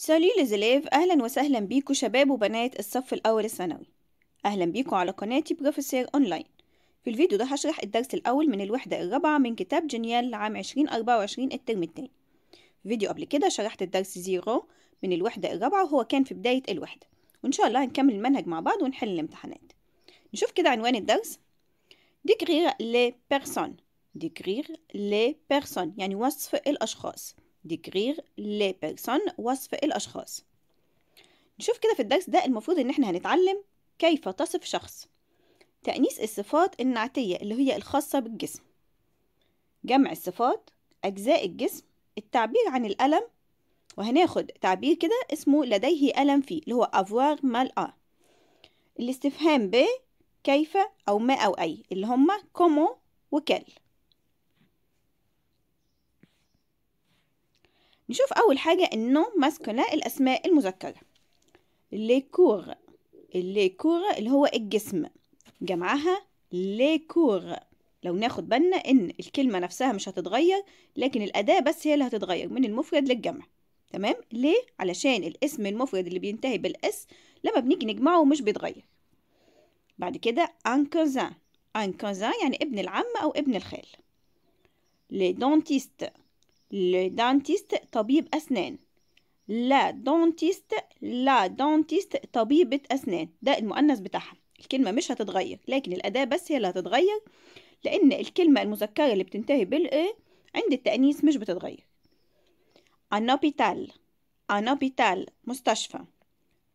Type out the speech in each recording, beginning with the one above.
سالي لزليف أهلا وسهلا بيكو شباب وبنات الصف الأول الثانوي أهلا بيكو على قناتي بروفيسير أونلاين في الفيديو ده هشرح الدرس الأول من الوحدة الرابعة من كتاب جنيال لعام 2024 الترم التاني في فيديو قبل كده شرحت الدرس زيرو من الوحدة الرابعة وهو كان في بداية الوحدة وإن شاء الله هنكمل المنهج مع بعض ونحل الامتحانات نشوف كده عنوان الدرس ديكرير لي personnes ديكرير لي personnes يعني وصف الأشخاص décrire les personnes وصف الأشخاص نشوف كده في الدرس ده المفروض إن إحنا هنتعلم كيف تصف شخص تأنيس الصفات النعتية اللي هي الخاصة بالجسم جمع الصفات أجزاء الجسم التعبير عن الألم وهناخد تعبير كده اسمه لديه ألم فيه اللي هو أفوار مال آ الاستفهام ب كيف أو ما أو أي اللي هما كومو وكال نشوف أول حاجة النوم ماسكولا الأسماء المذكرة لي كور لي كور اللي هو الجسم جمعها لي كور لو ناخد بالنا إن الكلمة نفسها مش هتتغير لكن الأداة بس هي اللي هتتغير من المفرد للجمع تمام ليه علشان الاسم المفرد اللي بينتهي بالاس لما بنيجي نجمعه مش بيتغير بعد كده ان كوزان ان كوزان يعني ابن العم او ابن الخال لي دونتيست le dentiste طبيب أسنان لا دونتيست لا دونتيست طبيبة أسنان ده المؤنث بتاعها الكلمة مش هتتغير لكن الأداة بس هي اللي هتتغير لأن الكلمة المذكرة اللي بتنتهي بالإ عند التأنيث مش بتتغير أنوبيتال أنوبيتال مستشفى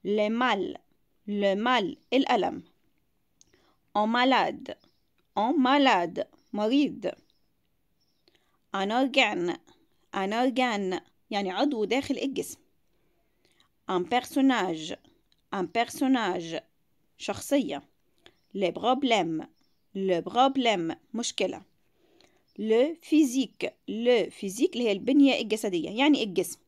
لمال لمال الألم أن مالاد أن مالاد مريض أنورجان ان organe يعني عضو داخل الجسم ان بيرسوناج ان بيرسوناج شخصية le بروبليم لو بروبليم مشكلة لو فيزيك لو فيزيك اللي هي البنية الجسدية يعني الجسم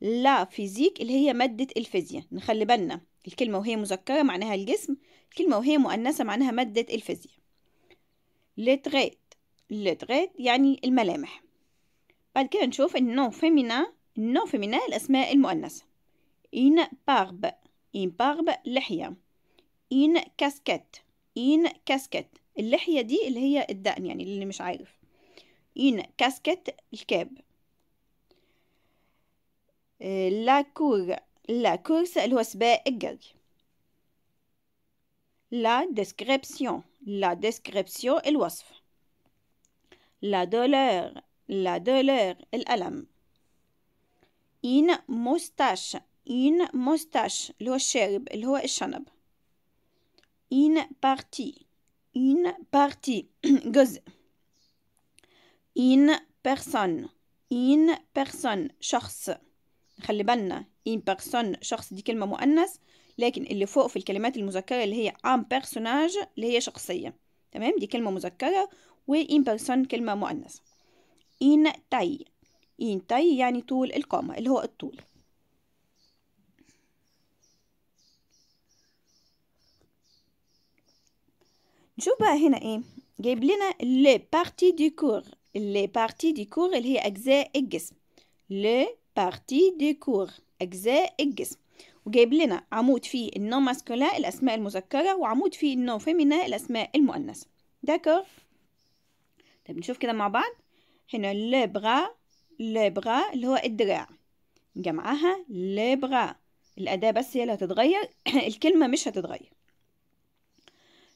لا فيزيك اللي هي مادة الفيزياء نخلي بالنا الكلمة وهي مذكرة معناها الجسم الكلمة وهي مؤنثة معناها مادة الفيزياء لتريت لتريت يعني الملامح بعد كده نشوف النون فيمينا النون فيمينا الأسماء المؤنثة إن بارب إن بارب لحية إن كاسكت إن كاسكت اللحية دي اللي هي الدقن يعني اللي مش عارف إن كاسكت الكاب لا كور لا كورس اللي هو سباق الجري لا ديسكريبسيون لا ديسكريبسيون الوصف لا دولور لا دولور الألم إن موستاش إن موستاش اللي هو الشارب اللي هو الشنب إن بارتي إن بارتي جزء إن بيرسون إن بيرسون شخص خلي بالنا إن بيرسون شخص دي كلمة مؤنث لكن اللي فوق في الكلمات المذكرة اللي هي ان بيرسوناج اللي هي شخصية تمام دي كلمة مذكرة وإن بيرسون كلمة مؤنث إن تاي إن تاي يعني طول القامة اللي هو الطول نشوف بقى هنا إيه جايب لنا لي بارتي دي كور لي بارتي دي كور اللي هي أجزاء الجسم لي بارتي دي كور أجزاء الجسم وجايب لنا عمود فيه النو ماسكولا الأسماء المذكرة وعمود فيه النو فيمينا الأسماء المؤنثة داكور طب نشوف كده مع بعض هنا لبغا بغا اللي هو الدراع جمعها لبغا الأداة بس هي اللي هتتغير الكلمة مش هتتغير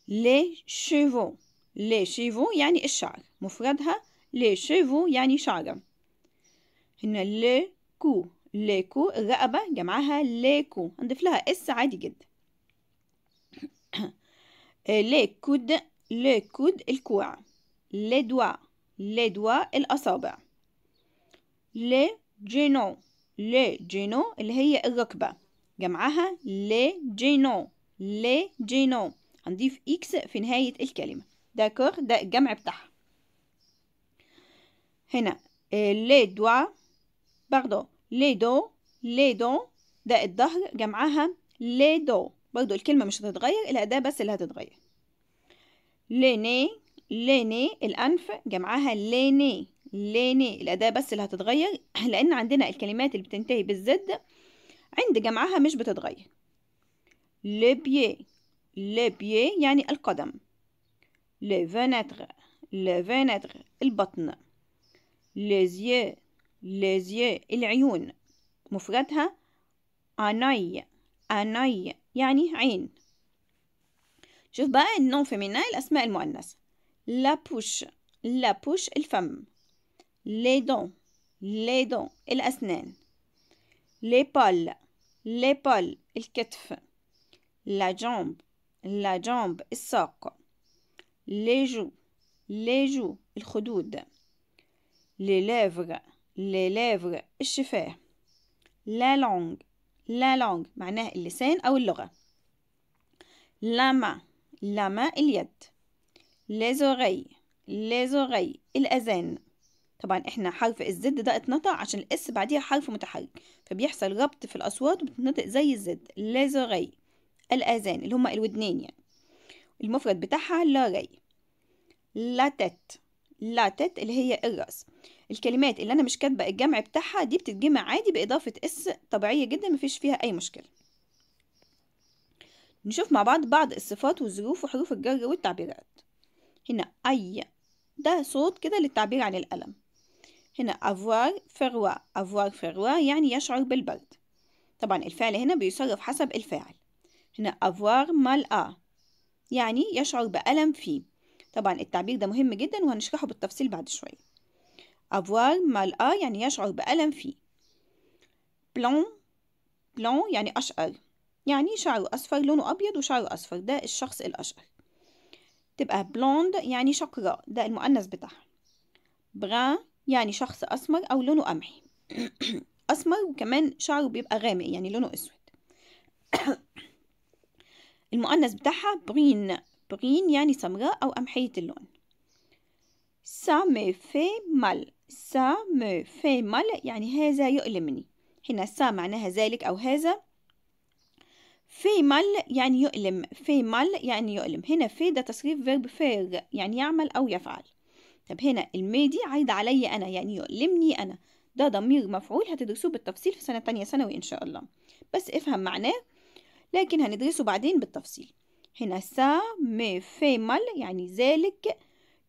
لي شيفو لي شيفو يعني الشعر مفردها لي شيفو يعني شعرة هنا لي كو كو الرقبة جمعها لي كو هنضيف لها اس عادي جدا لي كود لي كود الكوع لي دوا لي دوا الأصابع لي جينو لي جينو اللي هي الركبة جمعها لي جينو لي جينو هنضيف إكس في نهاية الكلمة داكور ده دا الجمع بتاعها هنا لي دوا باردون لي دو لي دو ده الظهر جمعها لي دو برضو الكلمة مش هتتغير الأداة بس اللي هتتغير لي ني ليني الأنف جمعها ليني ليني الأداة بس اللي هتتغير لأن عندنا الكلمات اللي بتنتهي بالزد عند جمعها مش بتتغير لبي لبي يعني القدم لفنتغ لفنتغ البطن لزي لزي العيون مفردها أناي أناي يعني عين شوف بقى النون فيمينا الأسماء المؤنثة La bouche, la bouche الفم. Les dents, les dents الأسنان. L'épaule, l'épaule الكتف. La jambe, la jambe الساق. Les joues, les joues الخدود. Les lèvres, les lèvres الشفاه. La langue, la langue معناه اللسان أو اللغة. La main, la main اليد. ليزوغي ليزوغي الأذان طبعا احنا حرف الزد ده اتنطق عشان الاس بعديها حرف متحرك فبيحصل ربط في الأصوات وبتتنطق زي الزد ليزوغي الأذان اللي هما الودنين يعني المفرد بتاعها لاري لاتت لاتت اللي هي الرأس الكلمات اللي أنا مش كاتبة الجمع بتاعها دي بتتجمع عادي بإضافة اس طبيعية جدا مفيش فيها أي مشكلة نشوف مع بعض بعض الصفات والظروف وحروف الجر والتعبيرات هنا أي ده صوت كده للتعبير عن الألم هنا أفوار فروا أفوار فروا يعني يشعر بالبرد طبعا الفعل هنا بيصرف حسب الفاعل هنا أفوار أ يعني يشعر بألم فيه طبعا التعبير ده مهم جدا وهنشرحه بالتفصيل بعد شوية أفوار أ يعني يشعر بألم فيه بلون بلون يعني أشقر يعني شعره أصفر لونه أبيض وشعره أصفر ده الشخص الأشقر تبقى بلوند يعني شقراء ده المؤنث بتاعها بران يعني شخص أسمر أو لونه قمحي أسمر وكمان شعره بيبقى غامق يعني لونه أسود المؤنث بتاعها برين برين يعني سمراء أو قمحية اللون سا مي في مال سا مي في مال يعني هذا يؤلمني هنا سا معناها ذلك أو هذا فيمل يعني يؤلم فيمل يعني يؤلم هنا في ده تصريف فيرب فير يعني يعمل أو يفعل طب هنا المي دي عايدة عليا أنا يعني يؤلمني أنا ده ضمير مفعول هتدرسوه بالتفصيل في سنة تانية ثانوي إن شاء الله بس افهم معناه لكن هندرسه بعدين بالتفصيل هنا سا مي فيمل يعني ذلك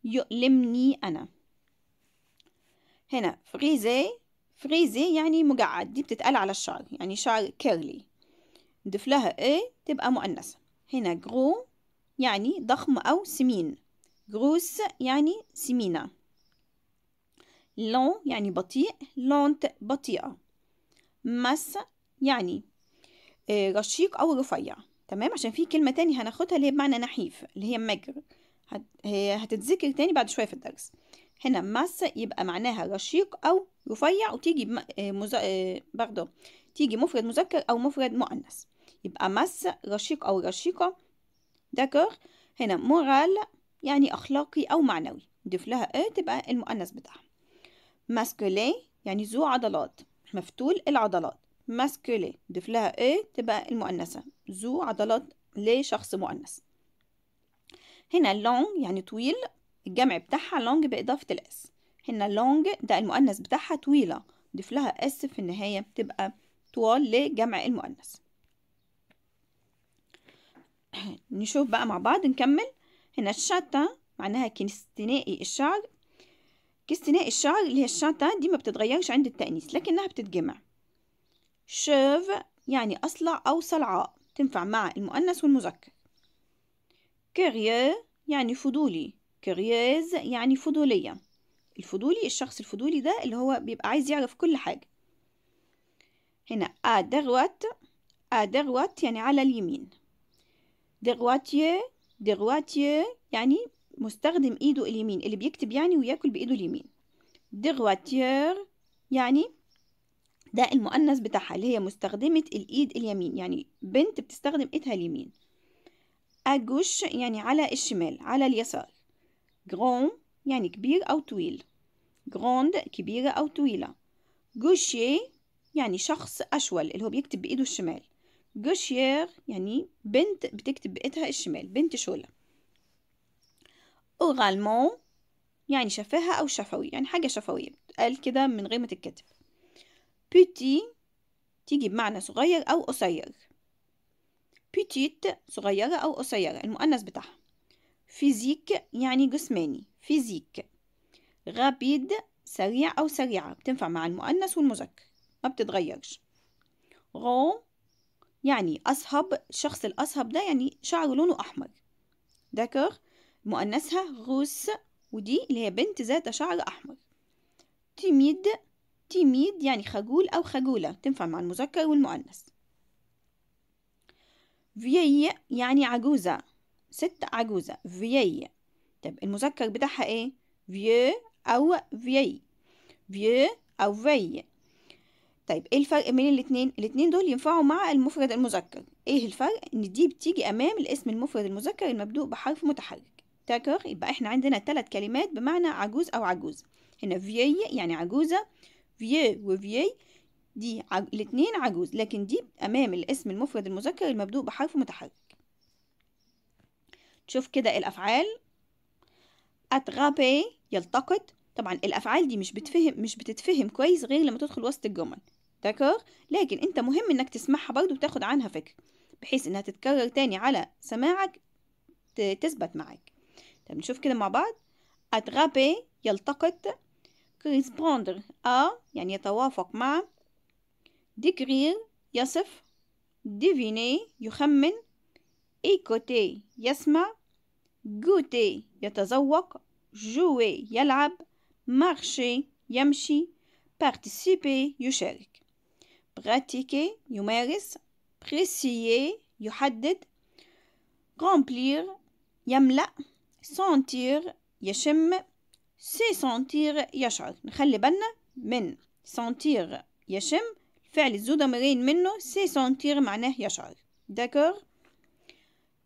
يؤلمني أنا هنا فريزي فريزي يعني مجعد دي بتتقال على الشعر يعني شعر كيرلي نضيف لها اي تبقى مؤنثة هنا جرو يعني ضخم أو سمين جروس يعني سمينة لون يعني بطيء لونت بطيئة مس يعني آه، رشيق أو رفيع تمام عشان في كلمة تاني هناخدها اللي هي بمعنى نحيف اللي هي مجر هتتذكر تاني بعد شوية في الدرس هنا مس يبقى معناها رشيق أو رفيع وتيجي آه، آه، برضه تيجي مفرد مذكر أو مفرد مؤنث يبقى مس رشيق أو رشيقة داكور هنا مورال يعني أخلاقي أو معنوي نضيف لها إيه تبقى المؤنث بتاعها ماسكولي يعني ذو عضلات مفتول العضلات ماسكولي نضيف لها إيه تبقى المؤنثة ذو عضلات لشخص مؤنث هنا لونج يعني طويل الجمع بتاعها لونج بإضافة الإس هنا لونج ده المؤنث بتاعها طويلة نضيف لها إس في النهاية بتبقى طوال لجمع المؤنث نشوف بقى مع بعض نكمل هنا الشاتا معناها كستنائي الشعر كستنائي الشعر اللي هي الشاتا دي ما بتتغيرش عند التأنيث لكنها بتتجمع شوف يعني أصلع أو صلعاء تنفع مع المؤنث والمذكر كيريو يعني فضولي كيريوز يعني فضولية الفضولي الشخص الفضولي ده اللي هو بيبقى عايز يعرف كل حاجة هنا أدروات أدروات يعني على اليمين دغواتيو دغواتيو يعني مستخدم ايده اليمين اللي بيكتب يعني وياكل بايده اليمين دغواتير يعني ده المؤنث بتاعها اللي هي مستخدمة الايد اليمين يعني بنت بتستخدم ايدها اليمين اجوش يعني على الشمال على اليسار جرون يعني كبير او طويل جروند كبيرة او طويلة جوشي يعني شخص اشول اللي هو بيكتب بايده الشمال جوشير يعني بنت بتكتب بقيتها الشمال بنت شولا أوغالمون يعني شفاهة أو شفوي يعني حاجة شفوية قال كده من غير ما تتكتب بيتي تيجي بمعنى صغير أو قصير بيتيت صغيرة أو قصيرة المؤنث بتاعها فيزيك يعني جسماني فيزيك غابيد سريع أو سريعة بتنفع مع المؤنث والمذكر ما بتتغيرش غو يعني أصهب الشخص الأصهب ده يعني شعره لونه أحمر داكور مؤنثها غوس ودي اللي هي بنت ذات شعر أحمر تيميد تيميد يعني خجول أو خجولة تنفع مع المذكر والمؤنث فيي يعني عجوزة ست عجوزة فيي طب المذكر بتاعها ايه فيو أو فيي فيو أو فيي طيب ايه الفرق بين الاتنين الاتنين دول ينفعوا مع المفرد المذكر ايه الفرق ان دي بتيجي امام الاسم المفرد المذكر المبدوء بحرف متحرك تذكر يبقى احنا عندنا ثلاث كلمات بمعنى عجوز او عجوز هنا فيي يعني عجوزه في وفيي دي عج... الاتنين عجوز لكن دي امام الاسم المفرد المذكر المبدوء بحرف متحرك تشوف كده الافعال اتغابي يلتقط طبعا الافعال دي مش بتفهم مش بتتفهم كويس غير لما تدخل وسط الجمل داكور لكن انت مهم انك تسمعها برضو وتاخد عنها فكرة بحيث انها تتكرر تاني على سماعك تثبت معاك طب نشوف كده مع بعض اتغابي يلتقط كريسبوندر ا يعني يتوافق مع ديكرير يصف ديفيني يخمن ايكوتي يسمع جوتي يتذوق جوي يلعب مارشي يمشي participer يشارك pratiquer يمارس préciser يحدد remplir يملأ sentir يشم se sentir يشعر نخلي بالنا من sentir يشم فعل الزو ضميرين منه se sentir معناه يشعر داكور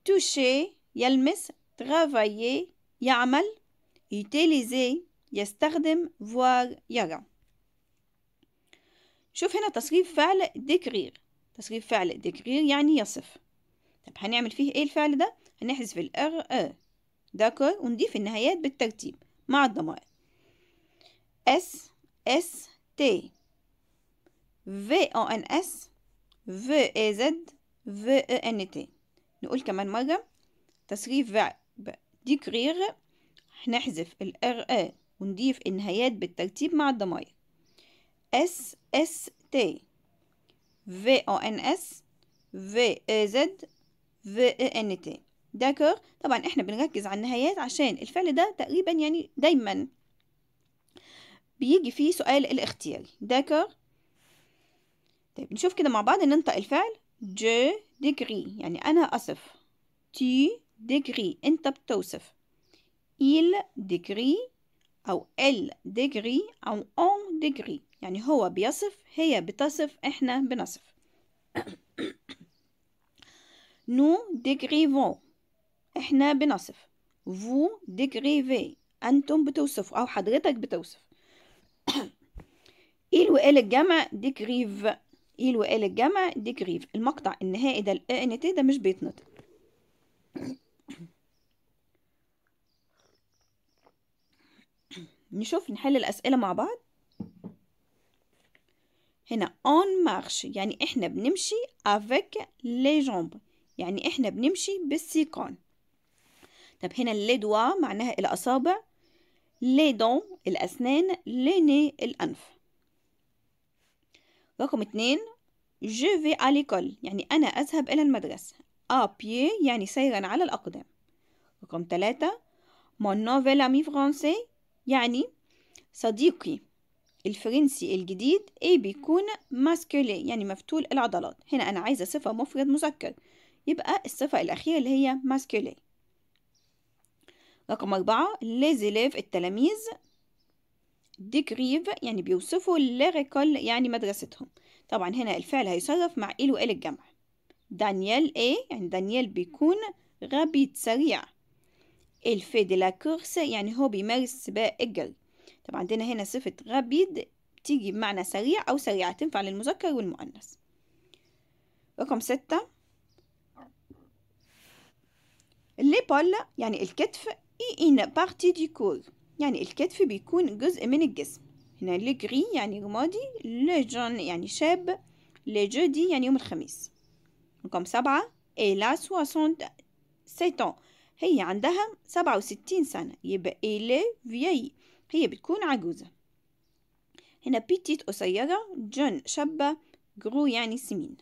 toucher يلمس travailler يعمل utiliser يستخدم voir يرى شوف هنا تصريف فعل ديكرير تصريف فعل ديكرير يعني يصف طب هنعمل فيه ايه الفعل ده هنحذف الار ا داكر ونضيف النهايات بالترتيب مع الضمائر اس اس تي في او ان اس في اي زد في اي ان تي نقول كمان مرة تصريف فعل ديكرير هنحذف الار ا e. ونضيف النهايات بالترتيب مع الضمائر S S T V O N S V E Z V E N T داكور طبعا احنا بنركز على النهايات عشان الفعل ده تقريبا يعني دايما بيجي فيه سؤال الاختيار داكور طيب نشوف كده مع بعض ننطق الفعل ج ديجري يعني انا اصف تي ديجري انت بتوصف il degré أو ال ديجري أو أون ديجري يعني هو بيصف هي بتصف إحنا بنصف نو décrivons إحنا بنصف ديجري في أنتم بتوصفوا أو حضرتك بتوصف إيل وإل الجمع ديجريف إيل وإل الجمع ديجريف المقطع النهائي ده ال ده مش بيتنطق نشوف نحل الأسئلة مع بعض هنا on marche يعني إحنا بنمشي avec les jambes يعني إحنا بنمشي بالسيقان طب هنا les doigts معناها الأصابع les dents الأسنان les nez الأنف رقم اتنين je vais à l'école يعني أنا أذهب إلى المدرسة à pied يعني سيرا على الأقدام رقم ثلاثة mon nouvel ami français يعني صديقي الفرنسي الجديد A بيكون ماسكولي يعني مفتول العضلات هنا أنا عايزة صفة مفرد مذكر يبقى الصفة الأخيرة اللي هي ماسكولي رقم أربعة ليزيليف التلاميذ ديكريف يعني بيوصفوا ليريكول يعني مدرستهم طبعا هنا الفعل هيصرف مع إل وإل الجمع دانيال A يعني دانيال بيكون غبي سريع الفي دي لا كورس يعني هو بيمارس سباق الجري طبعا عندنا هنا صفة غبيد تيجي بمعنى سريع أو سريعة تنفع للمذكر والمؤنث رقم ستة l'épaule يعني الكتف est une partie du corps يعني الكتف بيكون جزء من الجسم هنا لي جري يعني رمادي لي جون يعني شاب لي جودي يعني يوم الخميس رقم سبعة إي لا soixante سيتون هي عندها سبعة وستين سنة يبقى إلي إيه فيي هي بتكون عجوزة هنا بيتيت قصيرة جون شابة جرو يعني سمين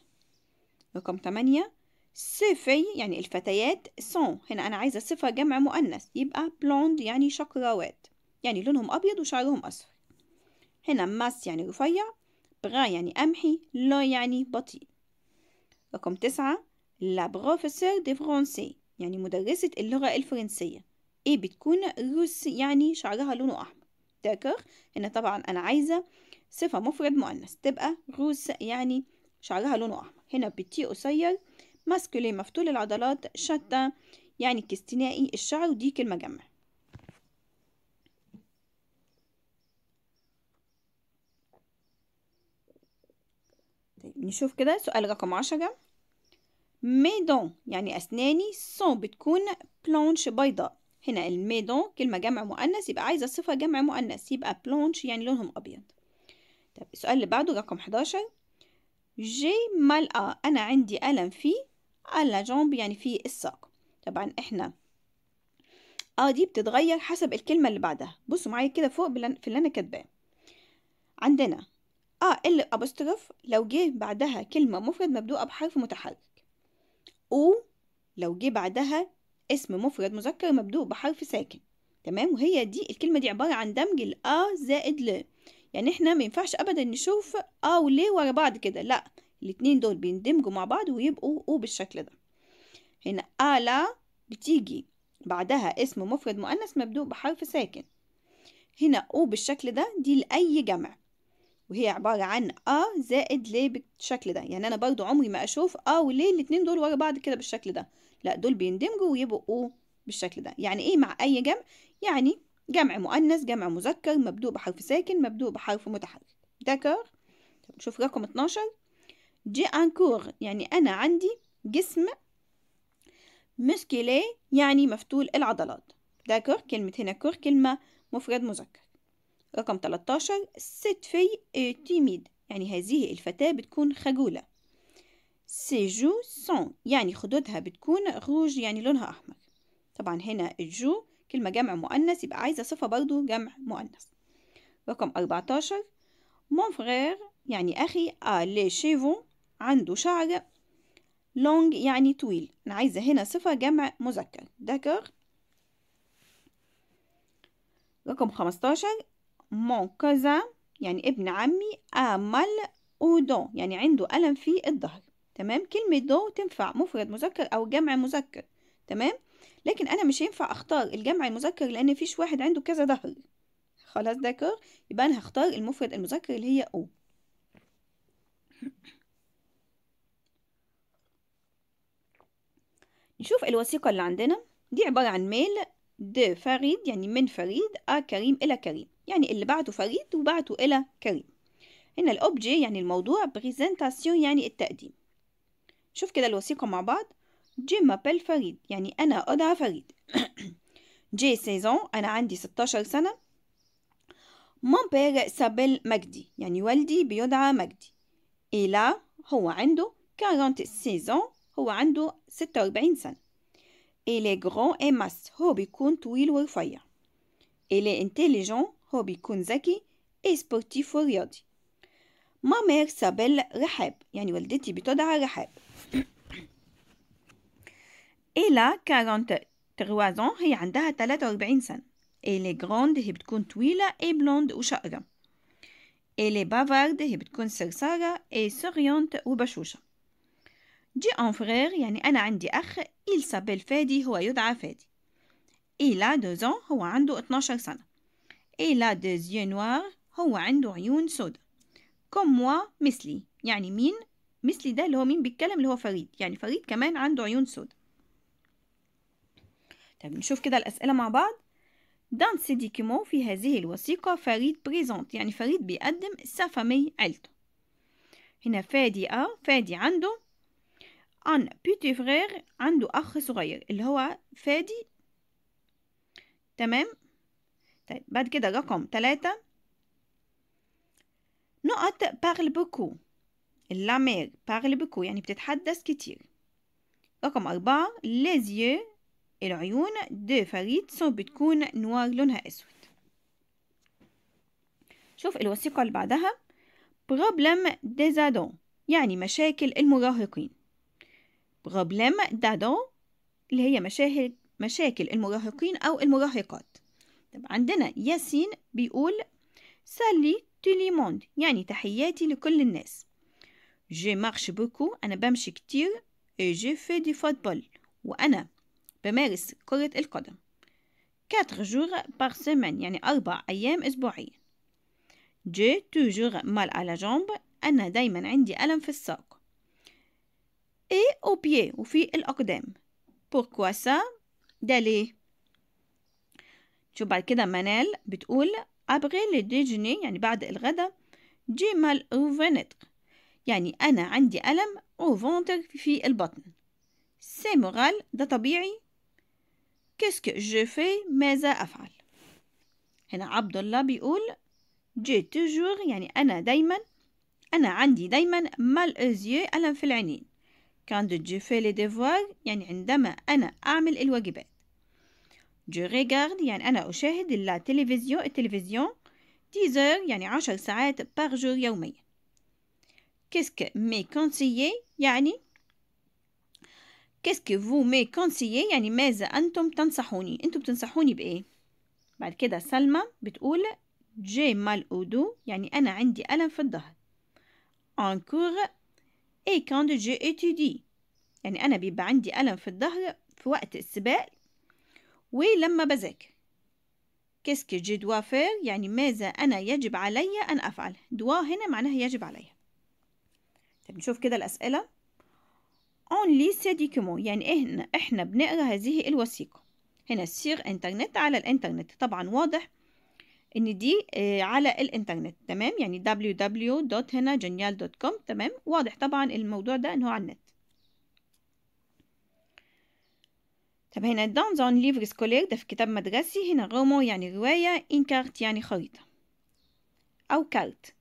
رقم تمانية سيفي يعني الفتيات سون هنا أنا عايزة صفة جمع مؤنث يبقى بلوند يعني شقراوات يعني لونهم أبيض وشعرهم أصفر هنا ماس يعني رفيع بغا يعني أمحي لو يعني بطيء رقم تسعة لا بروفيسور دي فرونسي يعني مدرسة اللغة الفرنسية ايه بتكون روس يعني شعرها لونه أحمر تذكر هنا طبعا أنا عايزة صفة مفرد مؤنث تبقى روس يعني شعرها لونه أحمر هنا بتي قصير ماسكولي مفتول العضلات شتى يعني كاستنائي الشعر ودي كلمة جمع طيب، نشوف كده سؤال رقم عشرة ميدون يعني أسناني سون بتكون بلونش بيضاء هنا الميدون كلمة جمع مؤنث يبقى عايزة صفة جمع مؤنث يبقى بلونش يعني لونهم أبيض طب السؤال اللي بعده رقم 11 جي مال أ أنا عندي ألم في ألا جنب يعني في الساق طبعا إحنا أ آه دي بتتغير حسب الكلمة اللي بعدها بصوا معايا كده فوق في اللي أنا كاتباه عندنا أ آه ال أبوستروف لو جه بعدها كلمة مفرد مبدوءة بحرف متحرك أو لو جه بعدها اسم مفرد مذكر مبدوء بحرف ساكن تمام وهي دي الكلمة دي عبارة عن دمج الأ زائد ل يعني احنا ما ينفعش أبدا نشوف أ ول ورا بعض كده لأ الاتنين دول بيندمجوا مع بعض ويبقوا أو بالشكل ده هنا أ لا بتيجي بعدها اسم مفرد مؤنث مبدوء بحرف ساكن هنا أو بالشكل ده دي لأي جمع وهي عبارة عن أ زائد ليه بالشكل ده يعني انا برضو عمري ما اشوف أ وليه الاتنين دول ورا بعض كده بالشكل ده لا دول بيندمجوا ويبقوا بالشكل ده يعني ايه مع اي جمع يعني جمع مؤنث جمع مذكر مبدوء بحرف ساكن مبدوء بحرف متحرك دكر نشوف رقم 12 جي انكور يعني انا عندي جسم مسكيلي يعني مفتول العضلات داكور كلمة هنا كور كلمة مفرد مذكر رقم 13 سيت في آه، تيميد يعني هذه الفتاة بتكون خجولة سيجو سون يعني خدودها بتكون روج يعني لونها أحمر طبعا هنا الجو كلمة جمع مؤنث يبقى عايزة صفة برضو جمع مؤنث رقم 14 مون فرير يعني أخي a شيفو عنده شعر لونج يعني طويل أنا عايزة هنا صفة جمع مذكر ذكر رقم 15 مون كوزان يعني ابن عمي أمل mal au يعني عنده ألم في الظهر تمام كلمة دو تنفع مفرد مذكر أو جمع مذكر تمام لكن أنا مش هينفع أختار الجمع المذكر لأن فيش واحد عنده كذا ظهر خلاص ذكر يبقى أنا هختار المفرد المذكر اللي هي أو نشوف الوثيقة اللي عندنا دي عبارة عن ميل دي فريد يعني من فريد آ كريم إلى كريم يعني اللي بعته فريد وبعته إلى كريم هنا الأوبجي يعني الموضوع بريزنتاسيون يعني التقديم شوف كده الوثيقة مع بعض جي مابل فريد يعني أنا أدعى فريد جي سيزون أنا عندي 16 سنة مون بير سابيل مجدي يعني والدي بيدعى مجدي إلا هو عنده 40 سيزون هو عنده 46 سنة إلي غران إي ماس هو بيكون طويل ورفيع إلي انتليجون هو بيكون ذكي إيه سبورتيف ورياضي مامير سابيل رحاب يعني والدتي بتدعى رحاب إلا 43 تغوازون هي عندها 43 سنة إلي جروند هي بتكون طويلة إي بلوند وشقرة إلي بافارد هي بتكون سرسارة إي سوريونت وبشوشة جي أون فرير يعني أنا عندي أخ إل سابيل فادي هو يدعى فادي إلا إيه، دوزون هو عنده 12 سنة il a des yeux noirs هو عنده عيون سودا كوم موا مثلي يعني مين مثلي ده اللي هو مين بيتكلم اللي هو فريد يعني فريد كمان عنده عيون سودا طب نشوف كده الأسئلة مع بعض دان سي ديكيمون في هذه الوثيقة فريد بريزونت يعني فريد بيقدم سافامي عيلته هنا فادي أ فادي عنده أن بيتي فغير عنده أخ صغير اللي هو فادي تمام طيب بعد كده رقم تلاتة نقط parle beaucoup la mère parle beaucoup يعني بتتحدث كتير رقم أربعة les yeux العيون دو فريد سو بتكون نوار لونها أسود شوف الوثيقة اللي بعدها بروبلم des يعني مشاكل المراهقين بروبلم d'adults اللي هي مشاكل مشاكل المراهقين أو المراهقات طيب عندنا ياسين بيقول سالي تولي موند يعني تحياتي لكل الناس جي مارش بوكو أنا بمشي كتير اي جي في دي فوتبول وأنا بمارس كرة القدم كاتر جور بار سيمين يعني أربع أيام أسبوعيا جي توجور مال على جنب أنا دايما عندي ألم في الساق اي أو بيه وفي الأقدام بوركوا سا ده ليه شوف بعد كده منال بتقول أبغي لديجني يعني بعد الغداء جي مال أوفنتر يعني أنا عندي ألم أوفنتر في البطن سي مغال ده طبيعي كيسك جو في ماذا أفعل هنا عبد الله بيقول جي توجور يعني أنا دايما أنا عندي دايما مال أوزيو ألم في العينين كان دي جي في لي يعني عندما أنا أعمل الواجبات جو ريغارد يعني أنا أشاهد لا تلفزيون التلفزيون ديزر يعني عشر ساعات باغ جور يوميا كيسك مي كونسيي يعني كيسك فو مي كونسيي يعني ماذا أنتم تنصحوني أنتم بتنصحوني بإيه بعد كده سلمى بتقول جي مال أودو يعني أنا عندي ألم في الظهر en cours et quand j'ai étudié يعني أنا بيبقى عندي ألم في الظهر في وقت السباق ولما بذاكر كيسكي جي دوا فير يعني ماذا أنا يجب علي أن أفعل دوا هنا معناها يجب علي طيب نشوف كده الأسئلة on سيدي ديكمو يعني إحنا, إحنا بنقرأ هذه الوثيقة هنا السير انترنت على الانترنت طبعا واضح ان دي آه، على الانترنت تمام يعني www هنا تمام واضح طبعا الموضوع ده ان هو على النت طب هنا دون زون ليفر سكولير ده في كتاب مدرسي هنا رومو يعني رواية إن كارت يعني خريطة أو كارت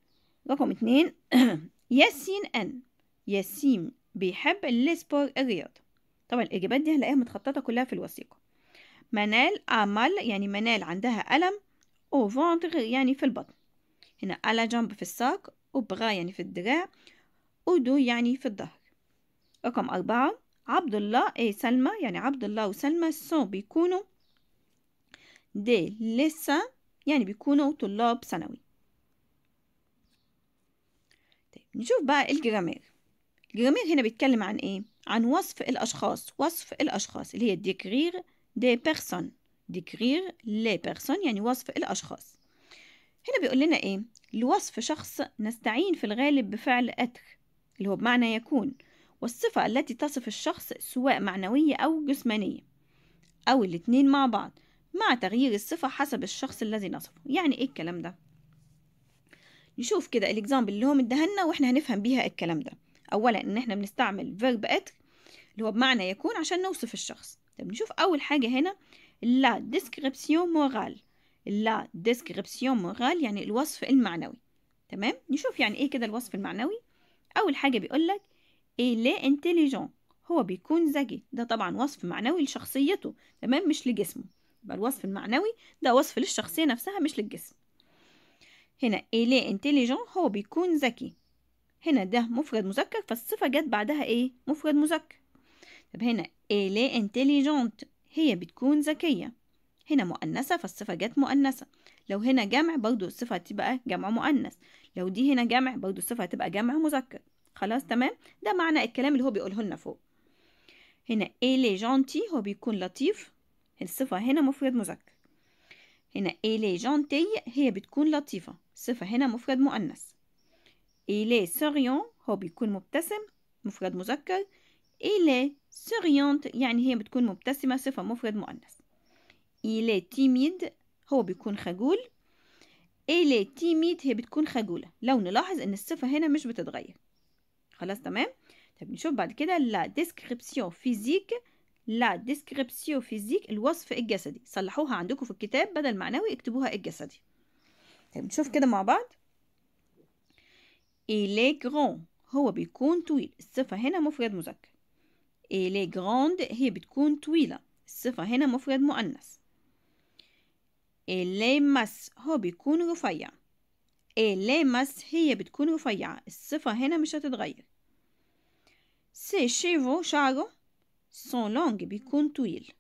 رقم اتنين ياسين أن ياسيم بيحب الليسبور الرياضة طبعا الإجابات دي هنلاقيها متخططة كلها في الوثيقة منال أمل يعني منال عندها ألم أو فونتر يعني في البطن هنا على جنب في الساق وبغا يعني في الدراع ودو يعني في الظهر رقم أربعة عبد الله اي سلمى يعني عبد الله وسلمى سو بيكونوا دي لسه يعني بيكونوا طلاب ثانوي طيب نشوف بقى الجرامير الجرامير هنا بيتكلم عن ايه عن وصف الاشخاص وصف الاشخاص اللي هي ديكرير دي بيرسون ديكرير لي بيرسون يعني وصف الاشخاص هنا بيقول لنا ايه لوصف شخص نستعين في الغالب بفعل اتر اللي هو بمعنى يكون والصفة التي تصف الشخص سواء معنوية أو جسمانية أو الاتنين مع بعض مع تغيير الصفة حسب الشخص الذي نصفه يعني إيه الكلام ده؟ نشوف كده الإكزامبل اللي هو مدهنا وإحنا هنفهم بيها الكلام ده أولا إن إحنا بنستعمل verb إتر اللي هو بمعنى يكون عشان نوصف الشخص طب نشوف أول حاجة هنا لا ديسكريبسيون مورال لا ديسكريبسيون مورال يعني الوصف المعنوي تمام نشوف يعني إيه كده الوصف المعنوي أول حاجة بيقولك اي انتليجون هو بيكون ذكي ده طبعا وصف معنوي لشخصيته تمام مش لجسمه يبقى الوصف المعنوي ده وصف للشخصية نفسها مش للجسم هنا اي انتليجون هو بيكون ذكي هنا ده مفرد مذكر فالصفة جت بعدها ايه مفرد مذكر طب هنا اي لي انتليجونت هي بتكون ذكية هنا مؤنثة فالصفة جت مؤنثة لو هنا جمع برضو الصفة هتبقى جمع مؤنث لو دي هنا جمع برضو الصفة هتبقى جمع مذكر خلاص تمام ده معنى الكلام اللي هو بيقوله لنا فوق هنا إلي جانتي هو بيكون لطيف الصفة هنا مفرد مذكر هنا إلي جانتي هي بتكون لطيفة الصفة هنا مفرد مؤنث إلي سوريون هو بيكون مبتسم مفرد مذكر إلي سوريونت يعني هي بتكون مبتسمة صفة مفرد مؤنث إلي e تيميد هو بيكون خجول إلي تيميد هي بتكون خجولة لو نلاحظ إن الصفة هنا مش بتتغير خلاص تمام طب نشوف بعد كده لا ديسكريبسيون فيزيك لا ديسكريبسيون فيزيك الوصف الجسدي صلحوها عندكم في الكتاب بدل معنوي اكتبوها الجسدي طب نشوف كده مع بعض إلي grand هو بيكون طويل الصفة هنا مفرد مذكر إلي grand هي بتكون طويلة الصفة هنا مفرد مؤنث إلي مس هو بيكون رفيع لمس هي بتكون رفيعة الصفة هنا مش هتتغير سي شيفو شعره سون لونج بيكون طويل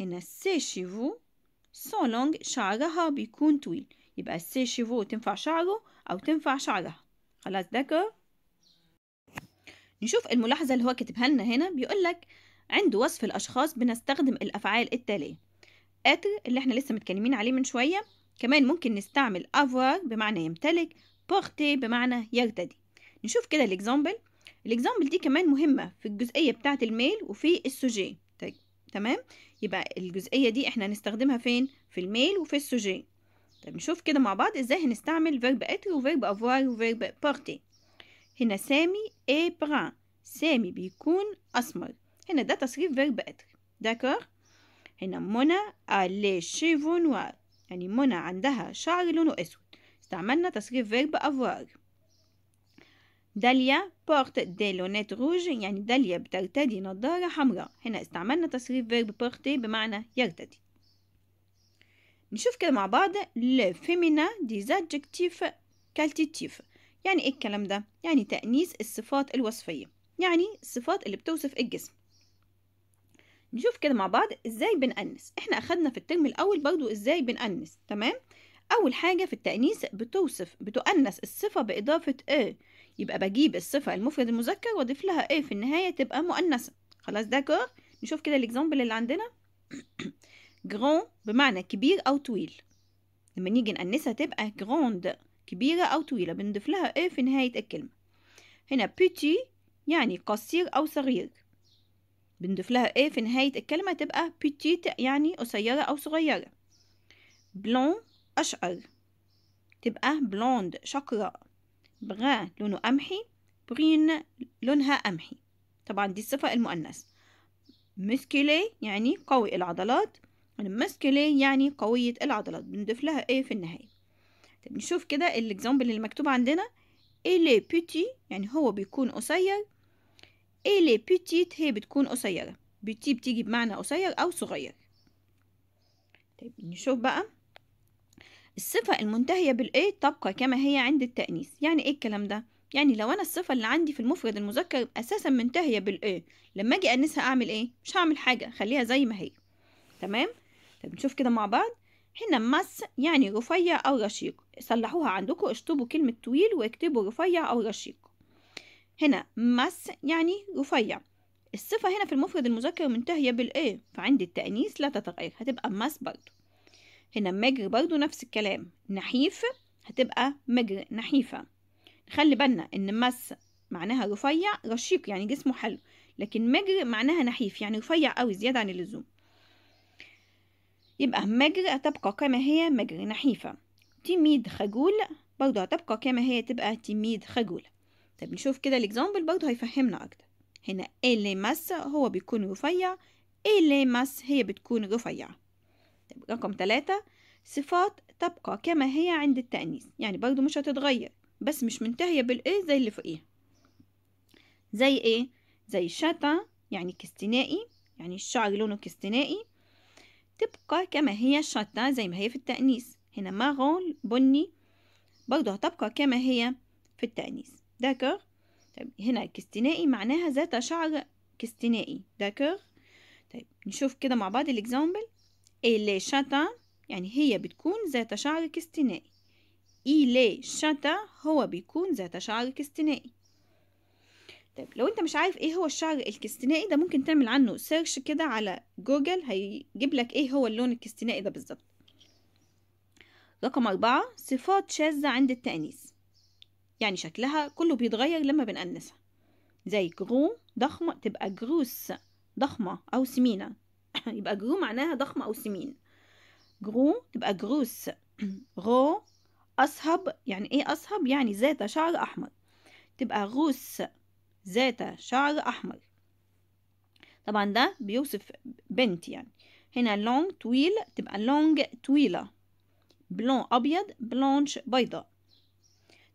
هنا سي شيفو سون لونج شعرها بيكون طويل يبقى سي شيفو تنفع شعره أو تنفع شعرها خلاص ده كده نشوف الملاحظة اللي هو كاتبها لنا هنا بيقول لك عند وصف الأشخاص بنستخدم الأفعال التالية اتر اللي احنا لسه متكلمين عليه من شوية كمان ممكن نستعمل avoir بمعنى يمتلك porter بمعنى يرتدي نشوف كده الاكزامبل الاكزامبل دي كمان مهمة في الجزئية بتاعة الميل وفي السوجي طيب تمام يبقى الجزئية دي احنا هنستخدمها فين في الميل وفي السوجي طيب نشوف كده مع بعض ازاي هنستعمل و اتر avoir و verb porter هنا سامي اي بران سامي بيكون اسمر هنا ده تصريف verb اتر داكور هنا منى الي شيفو نوار يعني منى عندها شعر لونه أسود استعملنا تصريف فيرب افوار داليا بورت دي لونيت روج يعني داليا بترتدي نظارة حمراء هنا استعملنا تصريف فيرب بورتي بمعنى يرتدي نشوف كده مع بعض لفيمينا دي زادجكتيف كالتيتيف يعني ايه الكلام ده يعني تأنيس الصفات الوصفية يعني الصفات اللي بتوصف الجسم نشوف كده مع بعض ازاي بنأنس احنا اخدنا في الترم الاول برضو ازاي بنأنس تمام اول حاجة في التأنيس بتوصف بتؤنس الصفة باضافة إيه يبقى بجيب الصفة المفرد المذكر واضيف لها إيه في النهاية تبقى مؤنثة خلاص ده كور نشوف كده الاكزامبل اللي عندنا جرون بمعنى كبير او طويل لما نيجي نأنسها تبقى جروند كبيرة او طويلة بنضيف لها إيه في نهاية الكلمة هنا بيتي يعني قصير او صغير بنضيف لها ايه في نهاية الكلمة تبقى بيتيت يعني قصيرة أو صغيرة بلون أشقر تبقى بلوند شقراء بغا لونه قمحي برين لونها قمحي طبعا دي الصفة المؤنث مسكلي يعني قوي العضلات مسكلي يعني قوية العضلات بنضيف لها ايه في النهاية نشوف كده الاكزامبل اللي مكتوب عندنا إلي بيتي يعني هو بيكون قصير إلي إيه بيتيت هي بتكون قصيرة بيتي بتيجي بمعنى قصير أو صغير طيب نشوف بقى الصفة المنتهية بالإي تبقى كما هي عند التأنيث يعني إيه الكلام ده؟ يعني لو أنا الصفة اللي عندي في المفرد المذكر أساسا منتهية بالإي لما أجي أنسها أعمل إيه؟ مش هعمل حاجة خليها زي ما هي تمام؟ طيب نشوف كده مع بعض هنا مس يعني رفيع أو رشيق صلحوها عندكم اشطبوا كلمة طويل واكتبوا رفيع أو رشيق هنا مس يعني رفيع الصفة هنا في المفرد المذكر منتهية بالإيه فعند التأنيث لا تتغير هتبقى مس برضو هنا مجر برضو نفس الكلام نحيف هتبقى مجر نحيفة نخلي بالنا إن مس معناها رفيع رشيق يعني جسمه حلو لكن مجر معناها نحيف يعني رفيع أوي زيادة عن اللزوم يبقى مجر هتبقى كما هي مجر نحيفة تميد خجول برضو هتبقى كما هي تبقى تميد خجول طب نشوف كده الاكزامبل برضه هيفهمنا اكتر هنا اللي مس هو بيكون رفيع اللي مس هي بتكون رفيعة طيب رقم ثلاثة صفات تبقى كما هي عند التأنيث يعني برضه مش هتتغير بس مش منتهية بالايه زي اللي فوقيها زي ايه زي شتا يعني كستنائي يعني الشعر لونه كستنائي تبقى كما هي شتا زي ما هي في التأنيث هنا ماغون بني برضه هتبقى كما هي في التأنيث داكوغ طيب هنا كاستنائي معناها ذات شعر كاستنائي داكوغ طيب نشوف كده مع بعض الاكزامبل إلي شاتا يعني هي بتكون ذات شعر كاستنائي إلي شاتا هو بيكون ذات شعر كاستنائي طيب لو انت مش عارف ايه هو الشعر الكستنائي ده ممكن تعمل عنه سيرش كده على جوجل هيجيب لك ايه هو اللون الكستنائي ده بالظبط رقم أربعة صفات شاذة عند التأنيث يعني شكلها كله بيتغير لما بنقنسها زي جرو ضخمة تبقى جروس ضخمة أو سمينة يبقى جرو معناها ضخمة أو سمين جرو تبقى جروس غو أصهب يعني إيه أصهب يعني ذات شعر أحمر تبقى غوس ذات شعر أحمر طبعا ده بيوصف بنت يعني هنا لونج طويل تبقى لونج طويلة بلون أبيض بلونش بيضاء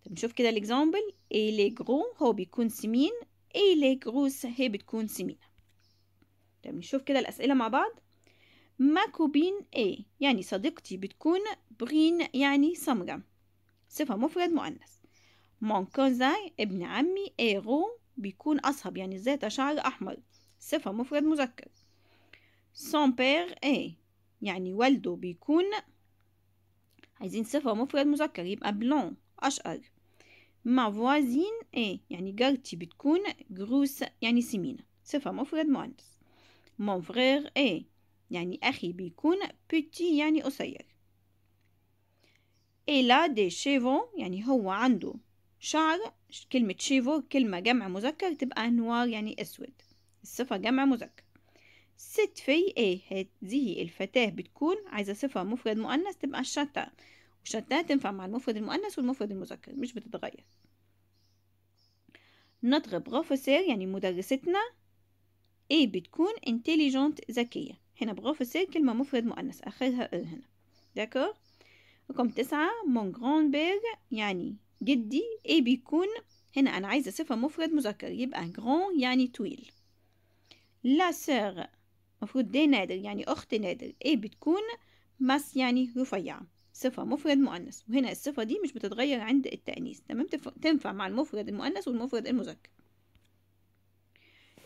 طب نشوف كده الاكزامبل اي غرو هو بيكون سمين اي غروس هي بتكون سمينة طب نشوف كده الأسئلة مع بعض ما كوبين اي يعني صديقتي بتكون برين يعني سمرة صفة مفرد مؤنث مون كوزاي ابن عمي غو بيكون أصهب يعني ذات شعر أحمر صفة مفرد مذكر سون بير اي يعني والده بيكون عايزين صفة مفرد مذكر يبقى بلون أشقر ما فوازين اي يعني جارتي بتكون جروس يعني سمينة صفة مفرد مؤنث مون فرير اي يعني أخي بيكون بيتي يعني قصير اي لا دي شيفو يعني هو عنده شعر كلمة شيفو كلمة جمع مذكر تبقى نوار يعني أسود الصفة جمع مذكر ست في اي هذه الفتاة بتكون عايزة صفة مفرد مؤنث تبقى شتا مشددة تنفع مع المفرد المؤنث والمفرد المذكر مش بتتغير نطق بروفيسور يعني مدرستنا ايه بتكون انتليجنت ذكية هنا بروفيسور كلمة مفرد مؤنث اخرها ار هنا داكور رقم تسعة مون جران بير يعني جدي ايه بيكون هنا انا عايزة صفة مفرد مذكر يبقى جران يعني طويل لا سير مفروض دي نادر يعني اخت نادر ايه بتكون مس يعني رفيعة صفة مفرد مؤنث وهنا الصفة دي مش بتتغير عند التأنيث تمام تنفع مع المفرد المؤنث والمفرد المذكر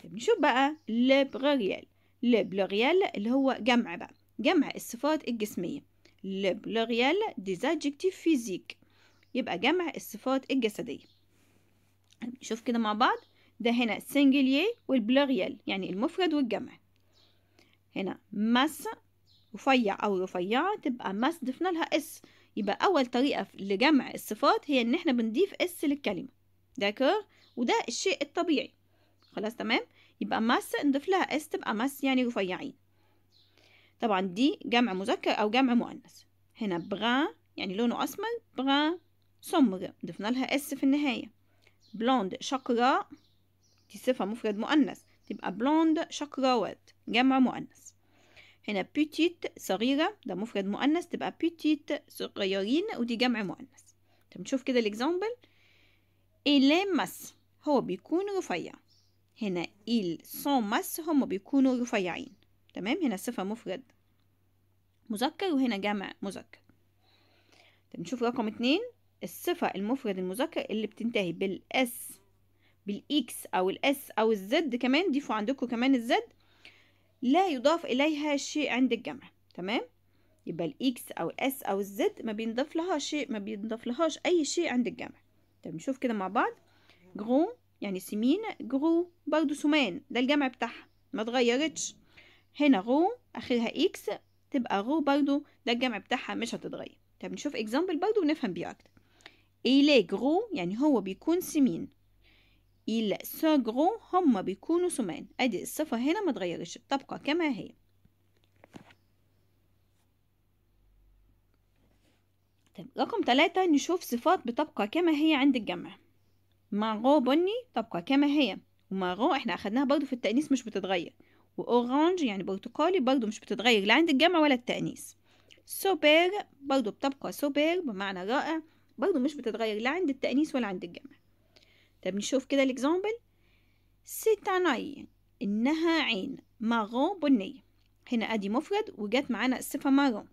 طيب، نشوف بقى لبغريال لبلغيال اللي هو جمع بقى جمع الصفات الجسمية لبلغيال دي ادجكتيف فيزيك يبقى جمع الصفات الجسدية نشوف كده مع بعض ده هنا سنجليه والبلغيال يعني المفرد والجمع هنا ماسا رفيع أو رفيعة تبقى ماس ضفنا لها اس يبقى أول طريقة لجمع الصفات هي إن احنا بنضيف اس للكلمة داكور وده الشيء الطبيعي خلاص تمام يبقى ماس نضيف لها اس تبقى ماس يعني رفيعين طبعا دي جمع مذكر أو جمع مؤنث هنا بغا يعني لونه أسمر بغا سمر ضفنا لها اس في النهاية بلوند شقراء دي صفة مفرد مؤنث تبقى بلوند شقراوات جمع مؤنث هنا بيتيت صغيرة ده مفرد مؤنث تبقى بيتيت صغيرين ودي جمع مؤنث طب نشوف كده الاكزامبل إلي مس هو بيكون رفيع هنا إل سون مس هم بيكونوا رفيعين تمام هنا صفة مفرد مذكر وهنا جمع مذكر طب نشوف رقم اتنين الصفة المفرد المذكر اللي بتنتهي بالاس بالاكس او الاس او الزد كمان ضيفوا عندكم كمان الزد لا يضاف إليها شيء عند الجمع تمام يبقى الإكس أو الإس أو الزد ما بينضاف لها شيء ما بينضاف لهاش أي شيء عند الجمع طب نشوف كده مع بعض جرو يعني سمين جرو برضو سمان ده الجمع بتاعها ما اتغيرتش هنا غو اخرها اكس تبقى غو برضو ده الجمع بتاعها مش هتتغير طب نشوف اكزامبل برضو ونفهم بيه اكتر ايلي جرو يعني هو بيكون سمين il se gros هم بيكونوا سمان ادي الصفة هنا ما تغيرش تبقى كما هي طيب رقم ثلاثة نشوف صفات بتبقى كما هي عند الجمع مارو بني تبقى كما هي ومارو احنا اخدناها برضو في التأنيس مش بتتغير واورانج يعني برتقالي برضو مش بتتغير لا عند الجمع ولا التأنيس سوبر برضو بتبقى سوبر بمعنى رائع برضو مش بتتغير لا عند التأنيس ولا عند الجمع طب نشوف كده الاكزامبل ستاناي إنها عين ماغون بنية هنا أدي مفرد وجت معانا الصفة ماغون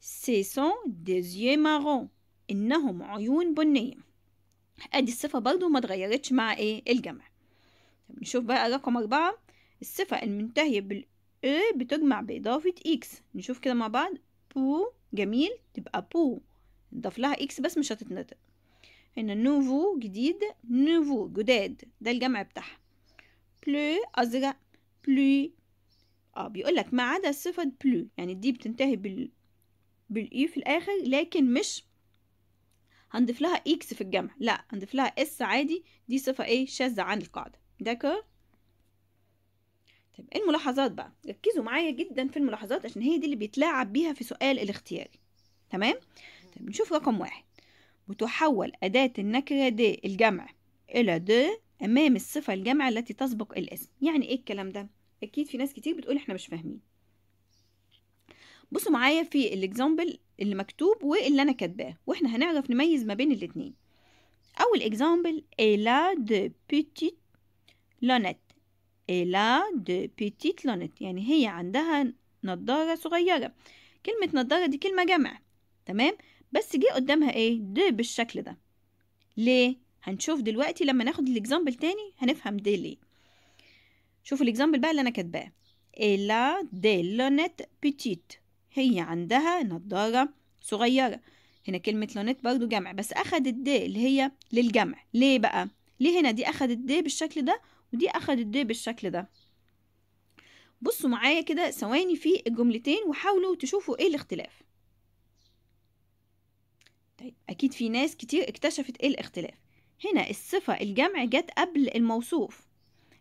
سون ديزيي ماغون إنهم عيون بنية أدي الصفة برضو ما اتغيرتش مع إيه الجمع طب نشوف بقى رقم أربعة الصفة المنتهية بال e بتجمع بإضافة إكس نشوف كده مع بعض بو جميل تبقى بو نضاف لها إكس بس مش هتتنطق هنا نوفو جديد نوفو جداد ده الجمع بتاعها بلو أزرق بلو اه بيقول لك ما عدا صفة بلو يعني دي بتنتهي بال بالاي e في الاخر لكن مش هنضيف لها اكس في الجمع لا هنضيف لها اس عادي دي صفة ايه شاذة عن القاعدة داكر طيب الملاحظات بقى ركزوا معايا جدا في الملاحظات عشان هي دي اللي بيتلاعب بيها في سؤال الاختياري تمام طيب نشوف رقم واحد وتحول أداة النكرة دي الجمع إلى دي أمام الصفة الجمع التي تسبق الاسم يعني إيه الكلام ده؟ أكيد في ناس كتير بتقول إحنا مش فاهمين بصوا معايا في الإكزامبل اللي مكتوب واللي أنا كاتباه وإحنا هنعرف نميز ما بين الاتنين أول إكزامبل إلا دو بيتيت لونت إلا دو بيتيت لونت يعني هي عندها نضارة صغيرة كلمة نضارة دي كلمة جمع تمام بس جه قدامها ايه د بالشكل ده ليه هنشوف دلوقتي لما ناخد الاكزامبل تاني هنفهم د ليه شوفوا الاكزامبل بقى اللي انا كاتباه إلا دي لونيت بيتيت هي عندها نضارة صغيرة هنا كلمة لونيت برضو جمع بس أخدت دي اللي هي للجمع ليه بقى؟ ليه هنا دي أخدت دي بالشكل ده ودي أخدت دي بالشكل ده بصوا معايا كده ثواني في الجملتين وحاولوا تشوفوا ايه الاختلاف طيب أكيد في ناس كتير اكتشفت إيه الاختلاف هنا الصفة الجمع جت قبل الموصوف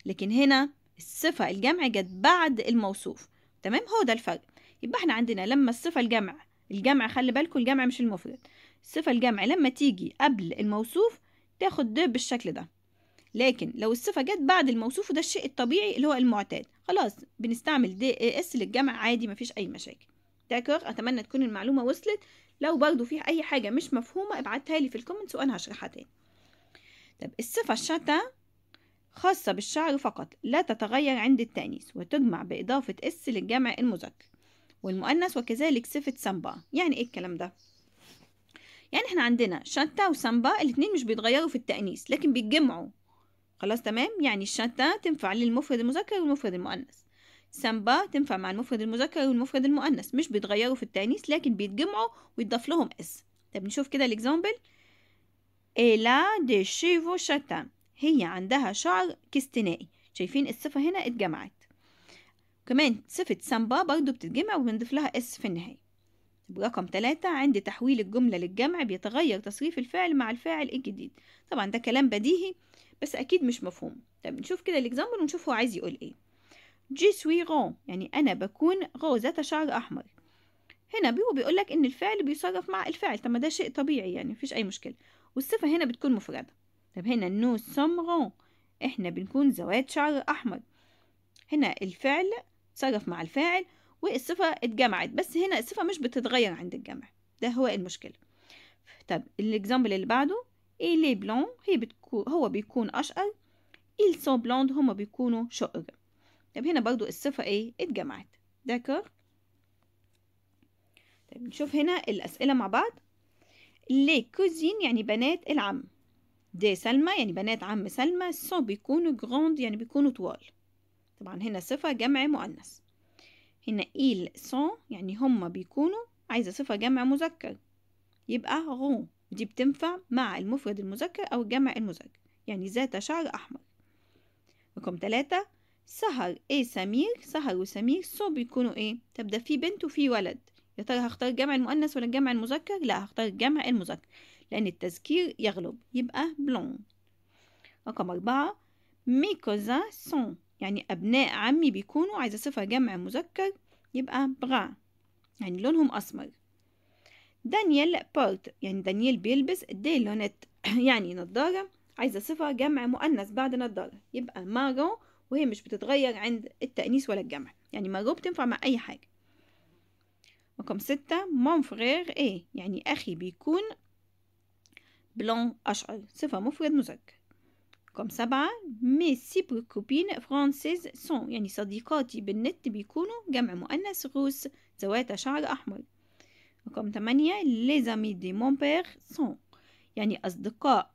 لكن هنا الصفة الجمع جت بعد الموصوف تمام هو ده الفرق يبقى احنا عندنا لما الصفة الجمع الجمع خلي بالكوا الجمع مش المفرد الصفة الجمع لما تيجي قبل الموصوف تاخد ده بالشكل ده لكن لو الصفة جت بعد الموصوف وده الشيء الطبيعي اللي هو المعتاد خلاص بنستعمل دي إيه اس للجمع عادي مفيش أي مشاكل داكور اتمنى تكون المعلومه وصلت لو برضو في اي حاجه مش مفهومه ابعتها لي في الكومنتس وانا هشرحها تاني طب الصفه الشتا خاصة بالشعر فقط لا تتغير عند التانيس وتجمع بإضافة اس للجمع المذكر والمؤنث وكذلك صفة سامبا يعني ايه الكلام ده؟ يعني احنا عندنا شتا وسامبا الاتنين مش بيتغيروا في التأنيث لكن بيتجمعوا خلاص تمام يعني الشتا تنفع للمفرد المذكر والمفرد المؤنث سامبا تنفع مع المفرد المذكر والمفرد المؤنث مش بيتغيروا في التانيث لكن بيتجمعوا ويتضاف لهم اس طب نشوف كده الاكزامبل إلا دي شيفو شاتان هي عندها شعر كستنائي شايفين الصفة هنا اتجمعت كمان صفة سامبا برضو بتتجمع وبنضيف لها اس في النهاية رقم تلاتة عند تحويل الجملة للجمع بيتغير تصريف الفعل مع الفاعل الجديد طبعا ده كلام بديهي بس أكيد مش مفهوم طب نشوف كده الاكزامبل ونشوف هو عايز يقول ايه جي سوي غون يعني أنا بكون غو ذات شعر أحمر هنا بيقول بيقولك إن الفعل بيصرف مع الفعل طب ما ده شيء طبيعي يعني مفيش أي مشكلة والصفة هنا بتكون مفردة طب هنا نو سوم غون إحنا بنكون ذوات شعر أحمر هنا الفعل تصرف مع الفاعل والصفة اتجمعت بس هنا الصفة مش بتتغير عند الجمع ده هو المشكلة طب الإكزامبل اللي بعده إيه لي بلون هي بتكون هو بيكون أشقر إيل سون بلوند هما بيكونوا شقر طب هنا برضو الصفة ايه اتجمعت داكور طيب نشوف هنا الأسئلة مع بعض لي كوزين يعني بنات العم دي سلمى يعني بنات عم سلمى سو بيكونوا جروند يعني بيكونوا طوال طبعا هنا صفة جمع مؤنث هنا إيل سون يعني هما بيكونوا عايزة صفة جمع مذكر يبقى غو دي بتنفع مع المفرد المذكر أو الجمع المذكر يعني ذات شعر أحمر رقم تلاتة سهر ايه سمير سهر وسمير صوب يكونوا ايه تبدأ في بنت وفي ولد يا ترى هختار الجمع المؤنث ولا الجمع المذكر لا هختار الجمع المذكر لأن التذكير يغلب يبقى بلون رقم أربعة مي كوزان سون يعني أبناء عمي بيكونوا عايزة صفة جمع مذكر يبقى بغا يعني لونهم أسمر دانيال بورت يعني دانيال بيلبس دي لونت يعني نضارة عايزة صفة جمع مؤنث بعد نضارة يبقى مارون وهي مش بتتغير عند التأنيس ولا الجمع يعني ماجو بتنفع مع أي حاجة رقم ستة مون فرير إيه يعني أخي بيكون بلون أشعر صفة مفرد مذكر رقم سبعة مي سيبر كوبين فرانسيز سون يعني صديقاتي بالنت بيكونوا جمع مؤنث روس ذوات شعر أحمر رقم تمانية لي زامي دي مون بير سون يعني أصدقاء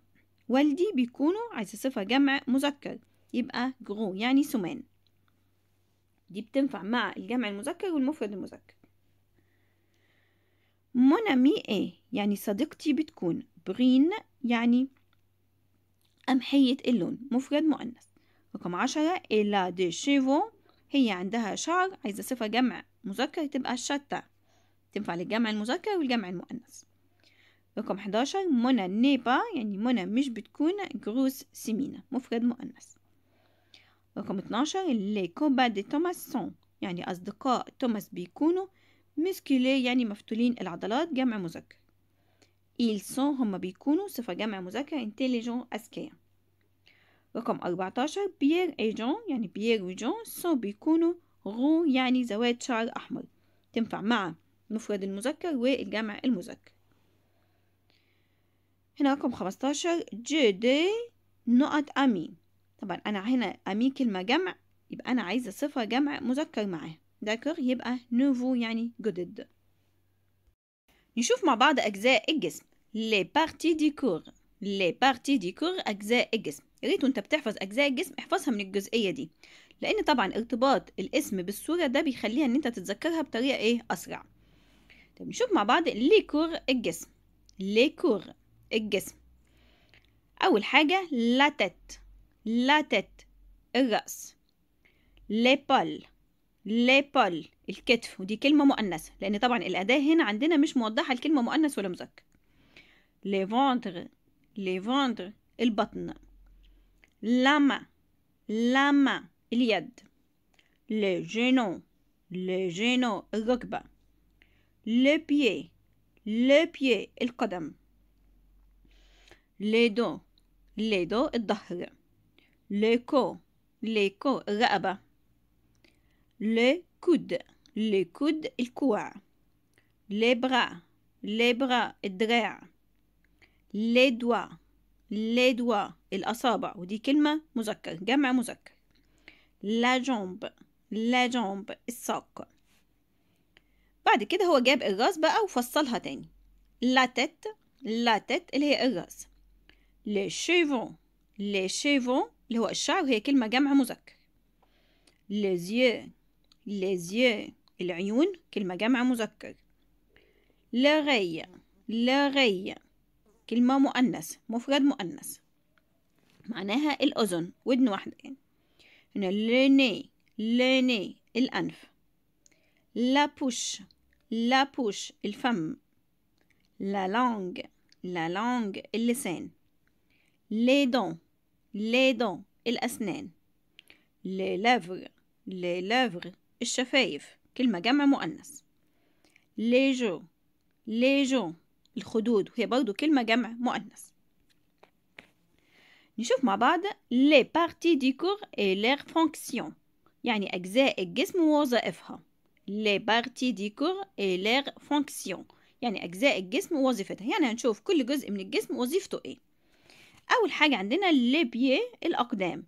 والدي بيكونوا عايزة صفة جمع مذكر يبقى غرو يعني سمان دي بتنفع مع الجمع المذكر والمفرد المذكر مي ايه يعني صديقتي بتكون برين يعني أمحية اللون مفرد مؤنث رقم عشرة إلا إيه دي شيفو هي عندها شعر عايزة صفة جمع مذكر تبقى شتا تنفع للجمع المذكر والجمع المؤنث رقم 11 منى نيبا يعني منى مش بتكون جروس سمينة مفرد مؤنث رقم 12 لي كوبا دي توماس سون يعني أصدقاء توماس بيكونوا مسكيلي يعني مفتولين العضلات جمع مذكر إيل سون هما بيكونوا صفة جمع مذكر انتليجون أذكياء رقم 14 بيير اي جون يعني بيير وجون سون بيكونوا غو يعني ذوات شعر أحمر تنفع مع المفرد المذكر والجمع المذكر هنا رقم 15 جي دي نقط أمين طبعا أنا هنا أمي كلمة جمع يبقى أنا عايزة صفة جمع مذكر معاها داكور يبقى نوفو يعني جدد نشوف مع بعض أجزاء الجسم لي بارتي دي كور لي بارتي دي كور أجزاء الجسم يا ريت وانت بتحفظ أجزاء الجسم احفظها من الجزئية دي لأن طبعا ارتباط الاسم بالصورة ده بيخليها إن انت تتذكرها بطريقة إيه أسرع طب نشوف مع بعض لي كور الجسم لي كور الجسم أول حاجة لا تيت لا تيت الرأس ليبال ليبال الكتف ودي كلمة مؤنثة لأن طبعا الأداة هنا عندنا مش موضحة الكلمة مؤنث ولا مذكر لي فونتر لي فونتر البطن لما لما اليد لي جينو لي جينو الركبة لي بيه لي القدم لي دو لي دو الظهر ليكو ليكو الرقبة لي كود لي كود الكوع لي برا لي برا الدراع لي دوا لي دوا الأصابع ودي كلمة مذكر جمع مذكر لا جومب لا جومب الساق بعد كده هو جاب الراس بقى وفصلها تاني لا تت لا تت اللي هي الراس لي شيفون لي شيفون اللي هو الشعر وهي كلمة جمع مذكر les yeux العيون كلمة جمع مذكر لغية لغية كلمة مؤنث مفرد مؤنث معناها الأذن ودن واحدة يعني هنا لني لني الأنف لا بوش لا بوش الفم لا لونج لا لونج اللسان لي دون les dents الأسنان les lèvres les lèvres الشفايف كلمة جمع مؤنث les جو les جو الخدود وهي برضو كلمة جمع مؤنث نشوف مع بعض les parties du corps et leurs fonctions يعني أجزاء الجسم ووظائفها les parties du corps et leurs fonctions يعني أجزاء الجسم ووظيفتها يعني هنشوف كل جزء من الجسم وظيفته إيه أول حاجة عندنا لبيي الأقدام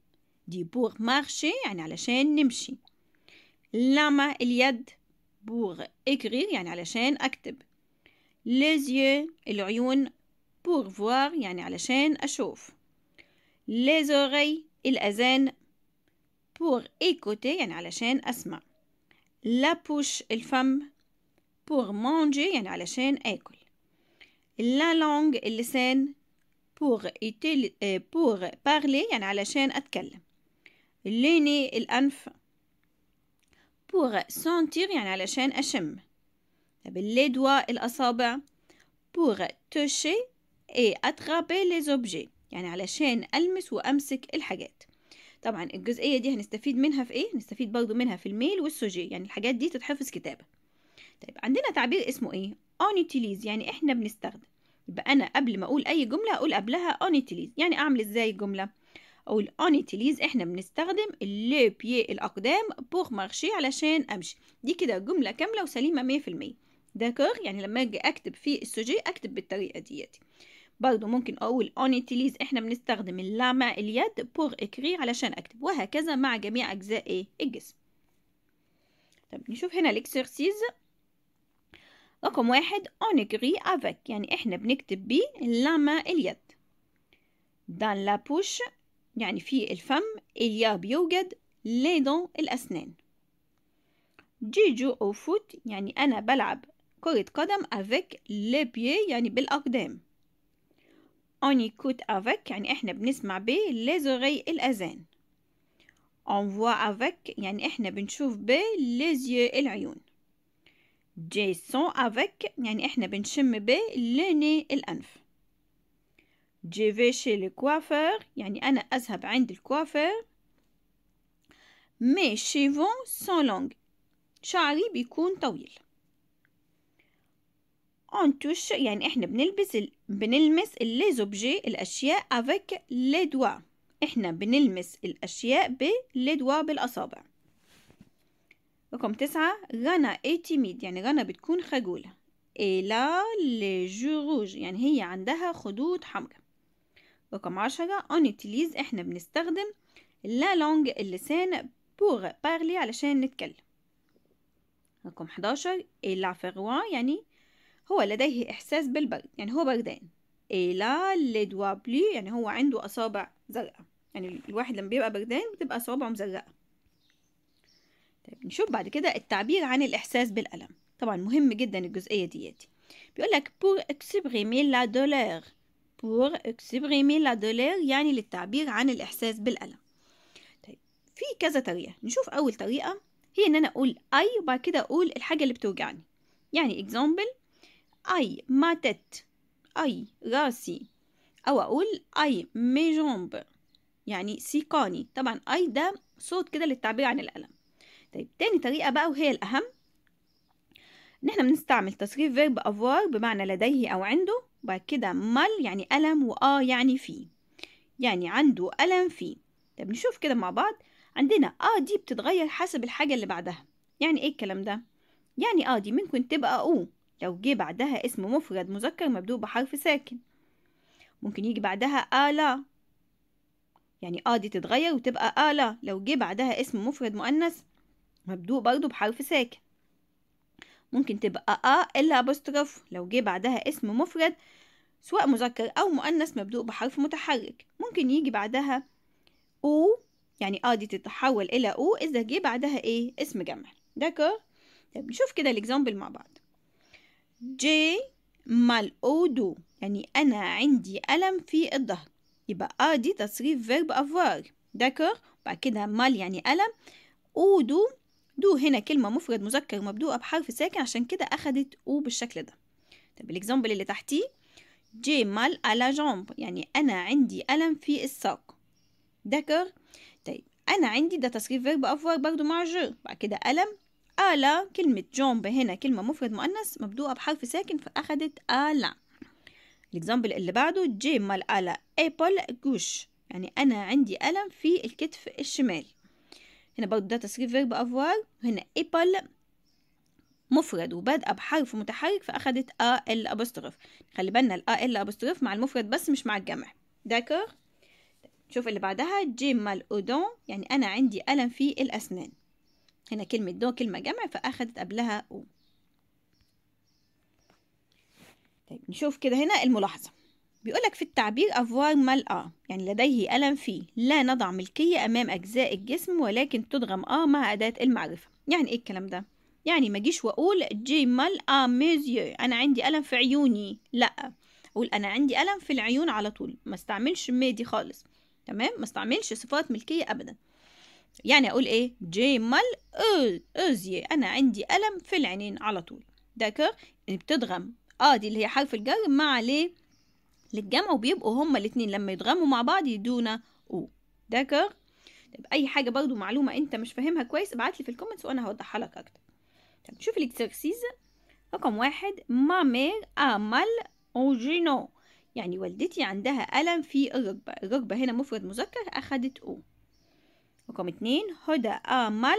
دي بوغ مارشي يعني علشان نمشي لما اليد بوغ إكرير يعني علشان أكتب ليزيو العيون بوغ فوار يعني علشان أشوف ليزوري الأذان بوغ إيكوتي يعني علشان أسمع لابوش الفم بوغ مانجي يعني علشان آكل لا لونج اللسان pour, euh, pour parler يعني علشان أتكلم ليني الأنف pour sentir يعني علشان أشم طب اليدوى الأصابع pour toucher et attraper les objets يعني علشان ألمس وأمسك الحاجات طبعا الجزئية دي هنستفيد منها في إيه؟ هنستفيد برضو منها في الميل والسوجي يعني الحاجات دي تتحفظ كتابة طيب عندنا تعبير اسمه إيه؟ on utilize يعني إحنا بنستخدم يبقى أنا قبل ما أقول أي جملة أقول قبلها اونيتيليز يعني أعمل إزاي الجملة أقول اونيتيليز إحنا بنستخدم لي بي الأقدام بوغ مارشي علشان أمشي دي كده جملة كاملة وسليمة مية في المية داكور يعني لما أجي أكتب في السوجي أكتب بالطريقة ديتي برضو ممكن أقول اونيتيليز إحنا بنستخدم اللامع اليد بوغ إكري علشان أكتب وهكذا مع جميع أجزاء إيه الجسم طب نشوف هنا الإكسرسيز رقم واحد on écrit avec يعني إحنا بنكتب بيه لما اليد dans la bouche يعني في الفم اليا بيوجد les dents الأسنان جيجو أو فوت يعني أنا بلعب كرة قدم avec les pieds يعني بالأقدام on écoute avec يعني إحنا بنسمع بيه les oreilles الأذان on voit avec يعني إحنا بنشوف بيه les yeux العيون جيسون افيك يعني احنا بنشم ب لوني الانف جي في شي الكوافير يعني انا اذهب عند الكوافير مي شيفون سون لونغ شعري بيكون طويل اون توش يعني احنا بنلبس ال... بنلمس لي زوبجي الاشياء افيك لي دوا احنا بنلمس الاشياء بلي لي دوا بالاصابع رقم تسعة غانا تيميد يعني غانا بتكون خجولة إلا لجوروج يعني هي عندها خدود حمراء رقم عشرة اون احنا بنستخدم لا لونج اللسان بور بارلي علشان نتكلم رقم حداشر إلا فغوا يعني هو لديه إحساس بالبرد يعني هو بردان إلا لدوا بلي يعني هو عنده أصابع زرقاء يعني الواحد لما بيبقى بردان بتبقى أصابعه مزرقة طيب نشوف بعد كده التعبير عن الإحساس بالألم طبعا مهم جدا الجزئية دياتي بيقول لك pour exprimer la douleur pour exprimer la douleur يعني للتعبير عن الإحساس بالألم طيب في كذا طريقة نشوف أول طريقة هي إن أنا أقول أي وبعد كده أقول الحاجة اللي بتوجعني يعني example أي ما تت أي راسي أو أقول أي مي جومب يعني سيقاني طبعا أي ده صوت كده للتعبير عن الألم طيب تاني طريقة بقى وهي الأهم إن احنا بنستعمل تصريف فيرب أفوار بمعنى لديه أو عنده وبعد كده مل يعني ألم وآ آه يعني فيه يعني عنده ألم فيه طب نشوف كده مع بعض عندنا آ آه دي بتتغير حسب الحاجة اللي بعدها يعني إيه الكلام ده؟ يعني آ آه دي ممكن تبقى أو لو جه بعدها اسم مفرد مذكر مبدوء بحرف ساكن ممكن يجي بعدها آ لا يعني آ دي تتغير وتبقى آ لا لو جه بعدها اسم مفرد مؤنث مبدوء برضو بحرف ساكن ممكن تبقى أ إلا أبوستروف لو جه بعدها اسم مفرد سواء مذكر أو مؤنث مبدوء بحرف متحرك ممكن يجي بعدها أو يعني أ آه، دي تتحول إلى أو إذا جه بعدها إيه اسم جمع داكور طب نشوف كده الإكزامبل مع بعض جي مال أو دو يعني أنا عندي ألم في الظهر يبقى أ آه، دي تصريف فيرب أفوار داكور بعد كده مال يعني ألم أو دو دو هنا كلمة مفرد مذكر مبدوءة بحرف ساكن عشان كده أخدت أو بالشكل ده طب الإكزامبل اللي تحتيه جي مال على جامب يعني أنا عندي ألم في الساق دكر طيب أنا عندي ده تصريف فيرب أفور برضو مع جو بعد كده ألم ألا كلمة جامب هنا كلمة مفرد مؤنث مبدوءة بحرف ساكن فأخدت ألا الإكزامبل اللي بعده جي مال على أبل جوش يعني أنا عندي ألم في الكتف الشمال هنا برضو ده تصريف فيرب افوار وهنا ايبل مفرد وبادئه بحرف متحرك فاخدت ا ال ابوستروف خلي بالنا ال ال ابوستروف مع المفرد بس مش مع الجمع داكر شوف اللي بعدها جيمال اودون يعني انا عندي الم في الاسنان هنا كلمه دو كلمه جمع فاخدت قبلها او طيب نشوف كده هنا الملاحظه بيقولك في التعبير افوار ملأ يعني لديه ألم فيه لا نضع ملكية أمام أجزاء الجسم ولكن تدغم آ مع أداة المعرفة يعني إيه الكلام ده؟ يعني ما أجيش وأقول جي ملأ ميزيو أنا عندي ألم في عيوني لأ أقول أنا عندي ألم في العيون على طول ما استعملش مي دي خالص تمام ما استعملش صفات ملكية أبدا يعني أقول إيه جي مال أوزي أنا عندي ألم في العينين على طول داكر يعني بتدغم آه دي اللي هي حرف الجر مع ليه للجمع وبيبقوا هما الاتنين لما يتغموا مع بعض يدونا او داكر طيب اي حاجه برضو معلومه انت مش فاهمها كويس ابعتلي في الكومنتس وانا هوضحها لك اكتر طب شوف الاكسرسيز رقم واحد ما مير امال اوجينو يعني والدتي عندها ألم في الركبة الركبة هنا مفرد مذكر أخدت أو رقم اتنين هدى امال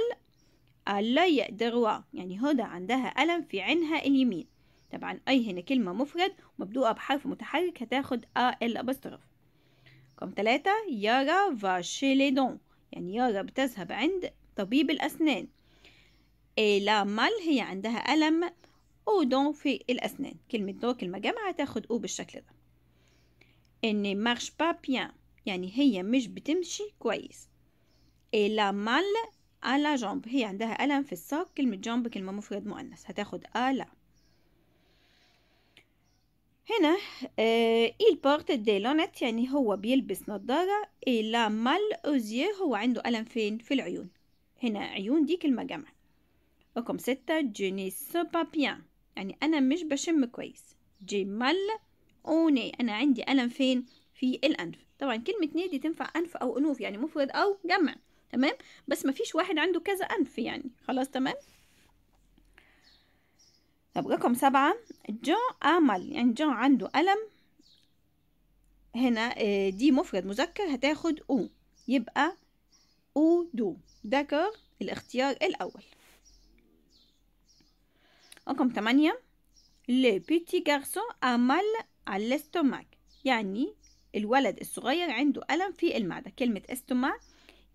ألا يقدروا يعني هدى عندها ألم في عينها اليمين طبعا اي هنا كلمة مفرد مبدوءه بحرف متحرك هتاخد ا ال ابستروف رقم ثلاثة يارا فاشي لي دون يعني يارا بتذهب عند طبيب الأسنان لا مال هي عندها ألم أو دون في الأسنان كلمة دون كلمة جامعة تاخد أو بالشكل ده إن مارش با بيان يعني هي مش بتمشي كويس لا مال على جنب هي عندها ألم في الساق كلمة جنب كلمة مفرد مؤنث هتاخد آ لا هنا آه، إيل بورت دي لونت يعني هو بيلبس نظارة إلا مال أوزيه هو عنده ألم فين في العيون هنا عيون دي كلمة جمع رقم ستة جيني سو بابيان يعني أنا مش بشم كويس جي مال أوني أنا عندي ألم فين في الأنف طبعا كلمة ني دي تنفع أنف أو أنوف يعني مفرد أو جمع تمام بس مفيش واحد عنده كذا أنف يعني خلاص تمام طب رقم سبعة جون أمل يعني جون عنده ألم هنا آه، دي مفرد مذكر هتاخد او يبقى او دو ذكر الاختيار الأول رقم تمانية لو بيتي جارسون أمل على الاستوماك يعني الولد الصغير عنده ألم في المعدة كلمة استوما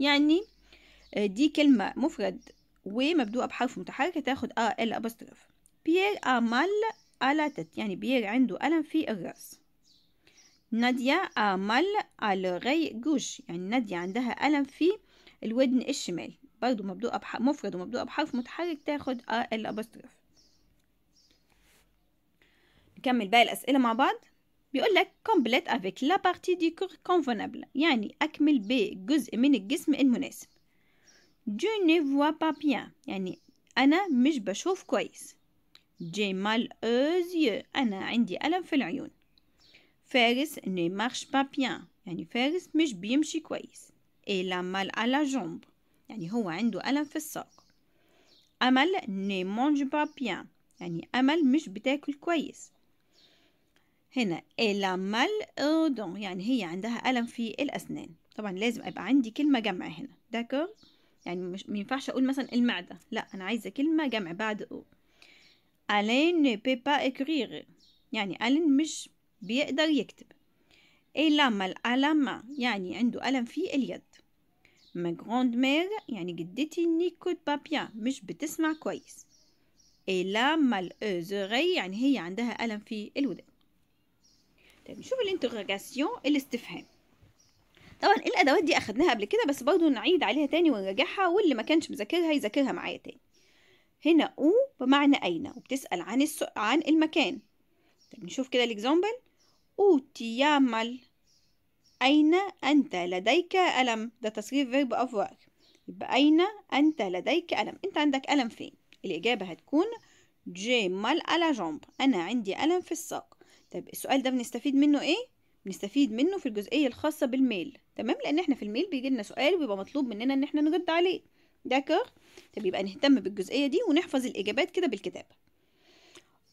يعني آه، دي كلمة مفرد ومبدوءة بحرف متحرك تاخد اه ال أبسترف بيير أمال تت يعني بيير عنده ألم في الرأس نادية أمال ألغي جوج يعني نادية عندها ألم في الودن الشمال برضو مبدوء مفرد ومبدوء بحرف متحرك تاخد أل الأبستروف نكمل باقي الأسئلة مع بعض بيقول لك كومبليت افيك لا بارتي دي كور كونفونابل يعني أكمل بجزء من الجسم المناسب جو ne با بيان يعني أنا مش بشوف كويس جي مال اوزيو أنا عندي ألم في العيون. فارس ني مارش با بيان يعني فارس مش بيمشي كويس. اي لا مال على جومب يعني هو عنده ألم في الساق. أمل ني مونج با بيان يعني أمل مش بتاكل كويس. هنا اي لا مال اودون يعني هي عندها ألم في الأسنان. طبعا لازم أبقى عندي كلمة جمع هنا. داكور؟ يعني مش مينفعش أقول مثلا المعدة. لا أنا عايزة كلمة جمع بعد أو. ألين ne peut pas écrire يعني ألين مش بيقدر يكتب et la mal يعني عنده ألم في اليد ما grande مير يعني جدتي نيكوت بابيا مش بتسمع كويس et la malheureuse يعني هي عندها ألم في الودان طيب نشوف الانتروجاسيون الاستفهام طبعا الادوات دي اخدناها قبل كده بس برضو نعيد عليها تاني ونراجعها واللي ما كانش مذاكرها يذاكرها معايا تاني هنا أو بمعنى أين وبتسأل عن السو... عن المكان طب نشوف كده الإكزامبل أو تيامل أين أنت لديك ألم ده تصريف فيرب أوف ورك يبقى أين أنت لديك ألم أنت عندك ألم فين الإجابة هتكون مال على جامب أنا عندي ألم في الساق طب السؤال ده بنستفيد منه إيه بنستفيد منه في الجزئية الخاصة بالميل تمام لأن إحنا في الميل بيجي لنا سؤال وبيبقى مطلوب مننا إن إحنا نرد عليه داكور طب يبقى نهتم بالجزئية دي ونحفظ الإجابات كده بالكتابة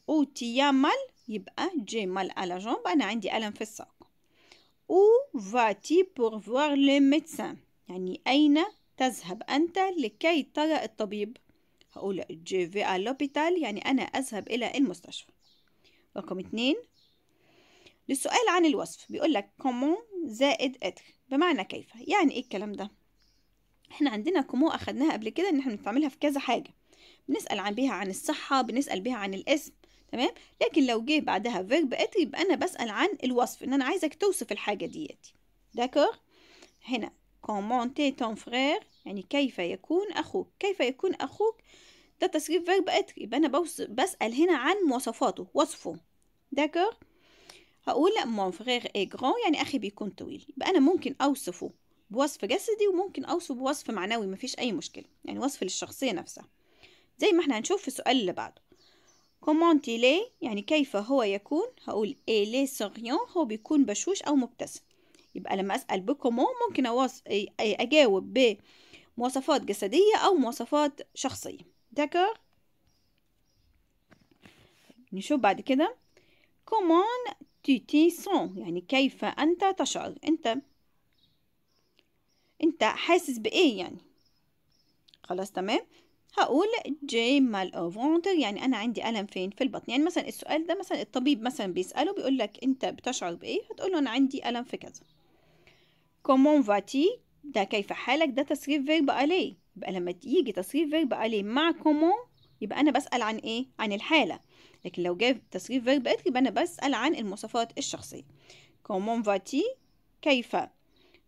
أو تي مال يبقى جي مال على جنب أنا عندي ألم في الساق أو فاتي بور فوار لي ميدسان يعني أين تذهب أنت لكي ترى الطبيب هقول جي في ا لوبيتال يعني أنا أذهب إلى المستشفى رقم اتنين للسؤال عن الوصف بيقول لك كومون زائد اتر بمعنى كيف يعني ايه الكلام ده احنا عندنا كومو اخدناها قبل كده ان احنا بنستعملها في كذا حاجه بنسال عن بيها عن الصحه بنسال بيها عن الاسم تمام لكن لو جه بعدها فيرب اتي يبقى انا بسال عن الوصف ان انا عايزك توصف الحاجه ديت داكور هنا كومونتي تون فرير يعني كيف يكون اخوك كيف يكون اخوك ده تصريف فيرب ات يبقى انا بسال هنا عن مواصفاته وصفه داكور هقول مون فرير اي جران يعني اخي بيكون طويل يبقى انا ممكن اوصفه بوصف جسدي وممكن اوصف بوصف معنوي مفيش اي مشكله يعني وصف للشخصيه نفسها زي ما احنا هنشوف في السؤال اللي بعده كومونت لي يعني كيف هو يكون هقول اي لي سوريون هو بيكون بشوش او مبتسم يبقى لما اسال بكومون ممكن أوص... اجاوب بمواصفات جسديه او مواصفات شخصيه داكور نشوف بعد كده كومون تي تي سون يعني كيف انت تشعر انت انت حاسس بايه يعني خلاص تمام هقول جي مال اوفونتر يعني انا عندي الم فين في البطن يعني مثلا السؤال ده مثلا الطبيب مثلا بيساله بيقول لك انت بتشعر بايه هتقول له انا عندي الم في كذا كومون فاتي ده كيف حالك ده تصريف فيرب الي يبقى لما يجي تصريف فيرب الي مع كومون يبقى انا بسال عن ايه عن الحاله لكن لو جاب تصريف فيرب اتر يبقى انا بسال عن المواصفات الشخصيه كومون فاتي كيف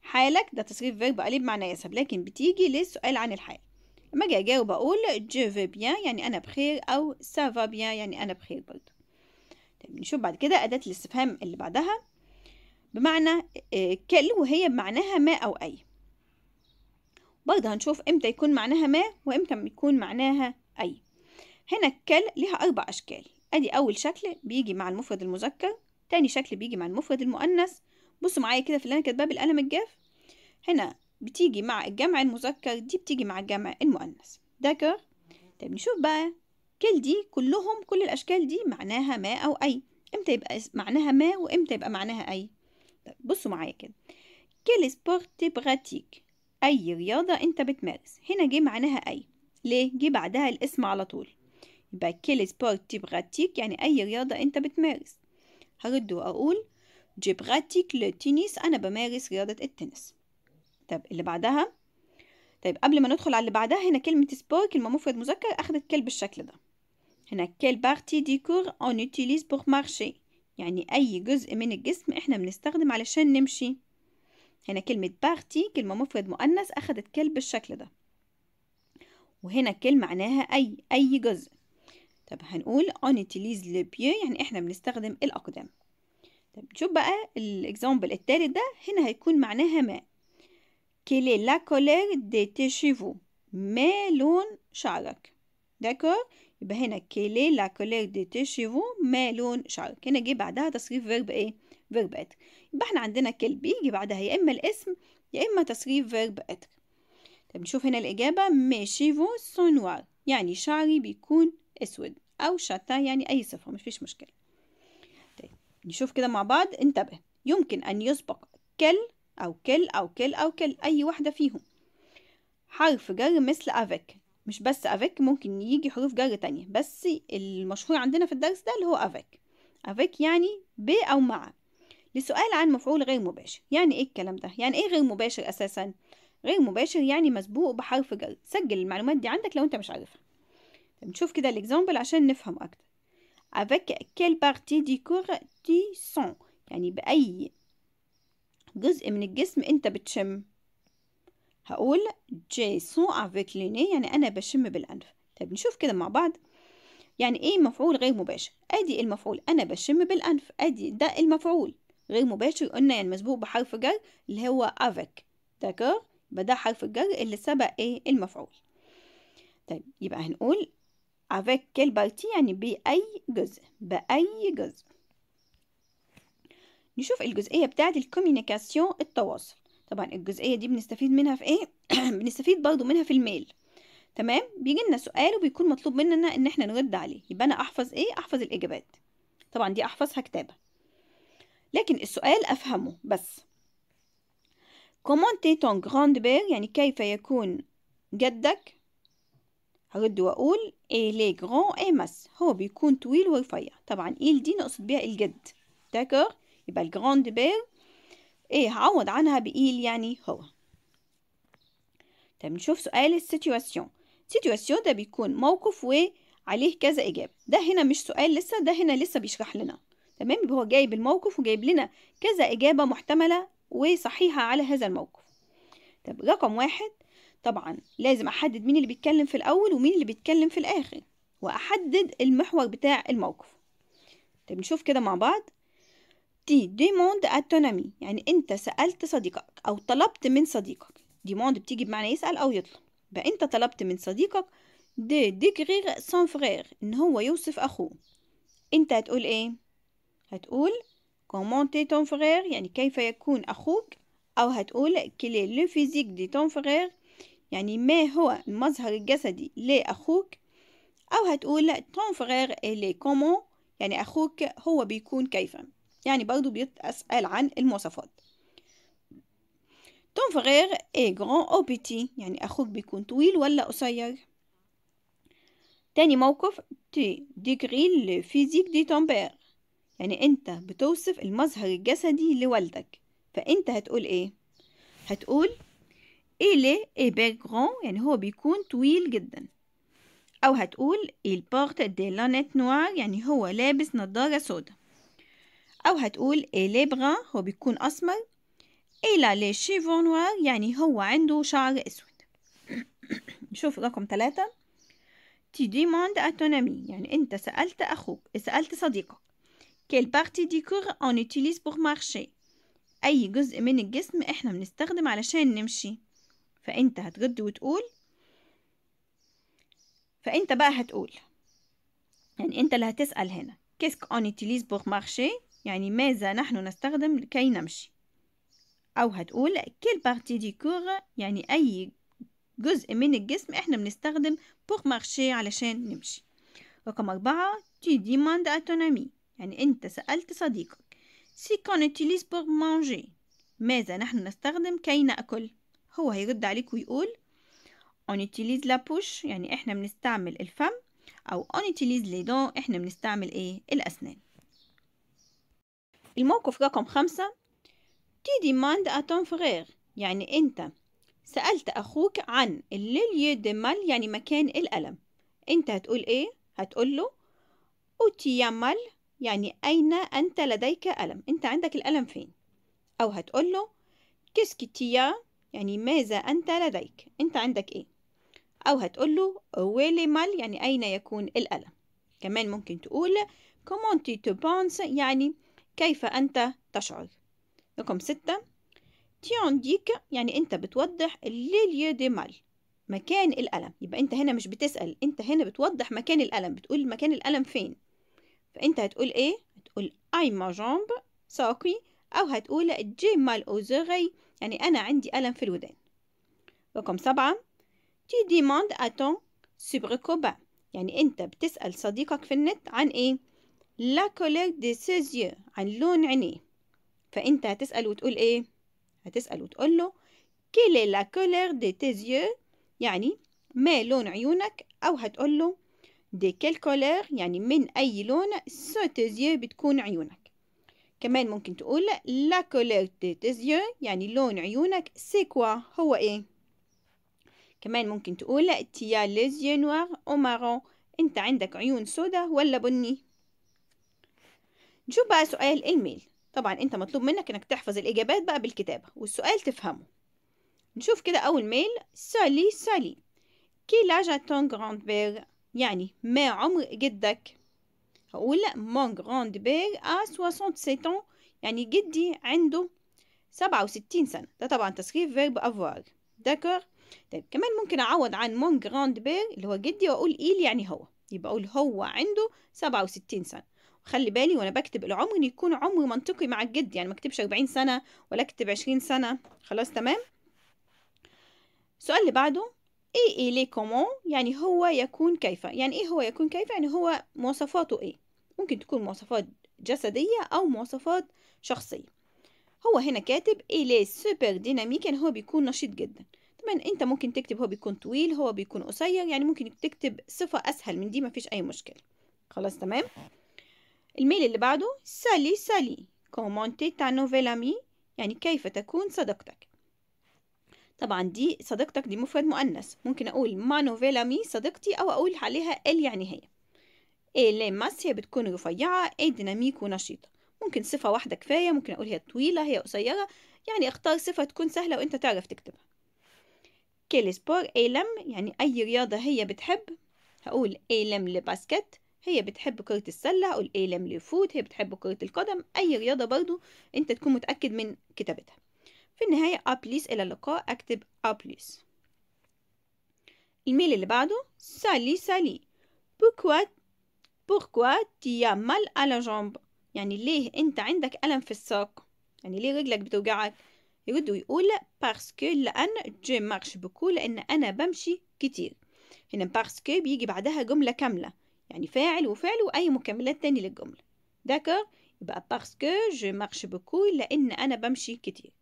حالك ده تصريف فيرب قليل بمعنى يذهب لكن بتيجي للسؤال عن الحال لما اجي اجاوب اقول جو في بيان يعني انا بخير او سافا بيان يعني انا بخير برضو طيب نشوف بعد كده اداه الاستفهام اللي بعدها بمعنى آه، كل وهي معناها ما او اي برضه هنشوف امتى يكون معناها ما وامتى يكون معناها اي هنا كل لها اربع اشكال ادي اول شكل بيجي مع المفرد المذكر تاني شكل بيجي مع المفرد المؤنث بصوا معايا كده في اللي انا كاتباه بالقلم الجاف هنا بتيجي مع الجمع المذكر دي بتيجي مع الجمع المؤنث ذكر طيب نشوف بقى كل دي كلهم كل الاشكال دي معناها ما او اي امتى يبقى معناها ما وامتى يبقى معناها اي طيب بصوا معايا كده كيل سبورت براتيك اي رياضه انت بتمارس هنا جه معناها اي ليه جه بعدها الاسم على طول يبقى كيل سبورت براتيك يعني اي رياضه انت بتمارس هرد واقول جي براتيك le أنا بمارس رياضة التنس طب اللي بعدها طيب قبل ما ندخل على اللي بعدها هنا كلمة سبور كلمة مفرد مذكر أخذت كلب بالشكل ده هنا كيل بارتي دي كور اون utilise بور مارشي يعني أي جزء من الجسم إحنا بنستخدم علشان نمشي هنا كلمة بارتي كلمة مفرد مؤنث أخذت كلب بالشكل ده وهنا كل معناها أي أي جزء طب هنقول اون utilise le يعني إحنا بنستخدم الأقدام طب نشوف بقى الاكزامبل التالت ده هنا هيكون معناها ما كيلي لا كولير دي تشيفو ما لون شعرك داكور يبقى هنا كيلي لا كولير دي تشيفو ما لون شعرك هنا جه بعدها تصريف فيرب ايه فيرب اتر يبقى احنا عندنا كيل بيجي بعدها يا اما الاسم يا اما تصريف فيرب اتر طب نشوف هنا الاجابه مي شيفو سونوار يعني شعري بيكون اسود او شتا يعني اي صفة مفيش مشكله نشوف كده مع بعض انتبه يمكن أن يسبق كل أو كل أو كل أو كل أي واحدة فيهم حرف جر مثل أفك مش بس أفك ممكن يجي حروف جر تانية بس المشهور عندنا في الدرس ده اللي هو أفك أفك يعني ب أو مع لسؤال عن مفعول غير مباشر يعني ايه الكلام ده يعني ايه غير مباشر أساسا غير مباشر يعني مسبوق بحرف جر سجل المعلومات دي عندك لو انت مش عارفها نشوف كده الاكزامبل عشان نفهم اكتر avec quelle partie du corps يعني بأي جزء من الجسم أنت بتشم هقول سون افيك ليني يعني أنا بشم بالأنف طيب نشوف كده مع بعض يعني إيه مفعول غير مباشر أدي المفعول أنا بشم بالأنف أدي ده المفعول غير مباشر قلنا يعني مسبوق بحرف جر اللي هو افيك داكور يبقى ده حرف الجر اللي سبق إيه المفعول طيب يبقى هنقول افيك quelle بارتي يعني بأي جزء بأي جزء نشوف الجزئية بتاعت الكوميونيكاسيون التواصل طبعا الجزئية دي بنستفيد منها في ايه بنستفيد برضو منها في الميل تمام بيجي لنا سؤال وبيكون مطلوب مننا ان احنا نرد عليه يبقى انا احفظ ايه احفظ الاجابات طبعا دي احفظها كتابة لكن السؤال افهمه بس كومونتي تون جراند بير يعني كيف يكون جدك هرد واقول اي لي جرون اي ماس هو بيكون طويل ورفيع طبعا ايل e دي نقصد بيها الجد داكور يبقى الجراند بير ايه هعوض عنها بايل e يعني هو طب نشوف سؤال السيتواسيون سيتواسيون ده بيكون موقف وعليه كذا اجابه ده هنا مش سؤال لسه ده هنا لسه بيشرح لنا تمام يبقى هو جايب الموقف وجايب لنا كذا اجابه محتمله وصحيحه على هذا الموقف طب رقم واحد طبعا لازم احدد مين اللي بيتكلم في الاول ومين اللي بيتكلم في الاخر واحدد المحور بتاع الموقف طيب نشوف كده مع بعض تي ديموند اتونامي يعني انت سالت صديقك او طلبت من صديقك ديموند بتيجي بمعنى يسال او يطلب يبقى انت طلبت من صديقك دي ديكرير سان فرير ان هو يوصف اخوه انت هتقول ايه هتقول كومونتي تون فرير يعني كيف يكون اخوك او هتقول كلي لو فيزيك دي تون فرير يعني ما هو المظهر الجسدي لأخوك أو هتقول ton frère est comment يعني أخوك هو بيكون كيف يعني برضو بيتسأل عن المواصفات ton frère est grand ou petit يعني أخوك بيكون طويل ولا قصير تاني موقف tu décris le physique de ton père يعني أنت بتوصف المظهر الجسدي لوالدك فأنت هتقول إيه؟ هتقول إلي إي بيك غون يعني هو بيكون طويل جدا أو هتقول إل بورت دي لانيت نوار يعني هو لابس نضارة سودا أو هتقول إي ليبغا هو بيكون أسمر إلا لي شيفو نوار يعني هو عنده شعر أسود نشوف رقم ثلاثة تي ديموند أتونامي يعني أنت سألت أخوك سألت صديقك كيل بارتي دي كور أون utilise بور مارشي أي جزء من الجسم إحنا بنستخدم علشان نمشي فانت هترد وتقول فانت بقى هتقول يعني انت اللي هتسأل هنا كيسك اون اتيليز بور مارشي يعني ماذا نحن نستخدم لكي نمشي او هتقول كيل بارتي دي كور يعني اي جزء من الجسم احنا بنستخدم بور مارشي علشان نمشي رقم أربعة تي ديماند اتونامي يعني انت سألت صديقك سي كون اتيليز بور مانجي ماذا نحن نستخدم كي نأكل هو هيرد عليك ويقول on utilise la bouche يعني احنا بنستعمل الفم او on utilise les dents احنا بنستعمل ايه الاسنان الموقف رقم خمسة تي demandes à ton frère يعني انت سألت أخوك عن الليليو دي مال يعني مكان الألم أنت هتقول إيه؟ هتقول له مال يعني أين أنت لديك ألم أنت عندك الألم فين؟ أو هتقول له كيسكي تيا يعني ماذا أنت لديك أنت عندك إيه أو هتقول له ويلي مال يعني أين يكون الألم كمان ممكن تقول كومونتي تو بونس يعني كيف أنت تشعر رقم ستة تيون ديك يعني أنت بتوضح الليليو دي مال مكان الألم يبقى أنت هنا مش بتسأل أنت هنا بتوضح مكان الألم بتقول مكان الألم فين فأنت هتقول إيه هتقول أي ما جامب ساقي أو هتقول جي مال أوزغي يعني أنا عندي ألم في الودان رقم سبعة تي demandes أتون ton super يعني أنت بتسأل صديقك في النت عن إيه لا colère de ses yeux عن لون عينيه فأنت هتسأل وتقول إيه هتسأل وتقول له كيل لا la دي de tes yeux يعني ما لون عيونك أو هتقول له de quelle couleur يعني من أي لون سو تيزيو بتكون عيونك كمان ممكن تقول لا كولور de tes يعني لون عيونك سي كوا هو ايه كمان ممكن تقول تيا ليزيو نوار او مارون انت عندك عيون سودا ولا بني نشوف بقى سؤال الميل طبعا انت مطلوب منك انك تحفظ الاجابات بقى بالكتابة والسؤال تفهمه نشوف كده اول ميل سالي سالي كي لاج ton غراند بير يعني ما عمر جدك هقول مون جراند بير ا آه، سوسونت سيتون يعني جدي عنده سبعة وستين سنة ده طبعا تصريف فيرب افوار داكور طيب كمان ممكن اعوض عن مون جراند بير اللي هو جدي واقول ايل يعني هو يبقى اقول هو عنده سبعة وستين سنة خلي بالي وانا بكتب العمر ان يكون عمر منطقي مع الجد يعني ما اكتبش أربعين سنة ولا اكتب عشرين سنة خلاص تمام السؤال اللي بعده إي إي لي كومون يعني هو يكون كيف يعني إيه هو يكون كيف يعني هو مواصفاته إيه ممكن تكون مواصفات جسدية أو مواصفات شخصية هو هنا كاتب إيه لي سوبر ديناميك يعني هو بيكون نشيط جدا طبعا انت ممكن تكتب هو بيكون طويل هو بيكون قصير يعني ممكن تكتب صفة أسهل من دي مفيش أي مشكلة خلاص تمام الميل اللي بعده سالي سالي كومونتي تا نوفيل أمي يعني كيف تكون صديقتك طبعا دي صديقتك دي مفرد مؤنث ممكن اقول مع نوفيلا مي صديقتي او اقول عليها ال يعني هي إيه، لي ماس هي بتكون رفيعة ايه ديناميك ونشيطة ممكن صفة واحدة كفاية ممكن اقول هي طويلة هي قصيرة يعني اختار صفة تكون سهلة وانت تعرف تكتبها كيل سبور ايلم يعني اي رياضة هي بتحب هقول ايلم لباسكت هي بتحب كرة السلة هقول ايلم لفوت هي بتحب كرة القدم اي رياضة برضو انت تكون متأكد من كتابتها في النهاية أبليس إلى اللقاء أكتب أبليس الميل اللي بعده سالي سالي بوكوا بوكوا مال على جنب يعني ليه أنت عندك ألم في الساق يعني ليه رجلك بتوجعك يرد ويقول باسكو لأن جي مارش بوكو لأن أنا بمشي كتير هنا باسكو بيجي بعدها جملة كاملة يعني فاعل وفعل وأي مكملات تاني للجملة داكور يبقى باسكو جو مارش بوكو لأن أنا بمشي كتير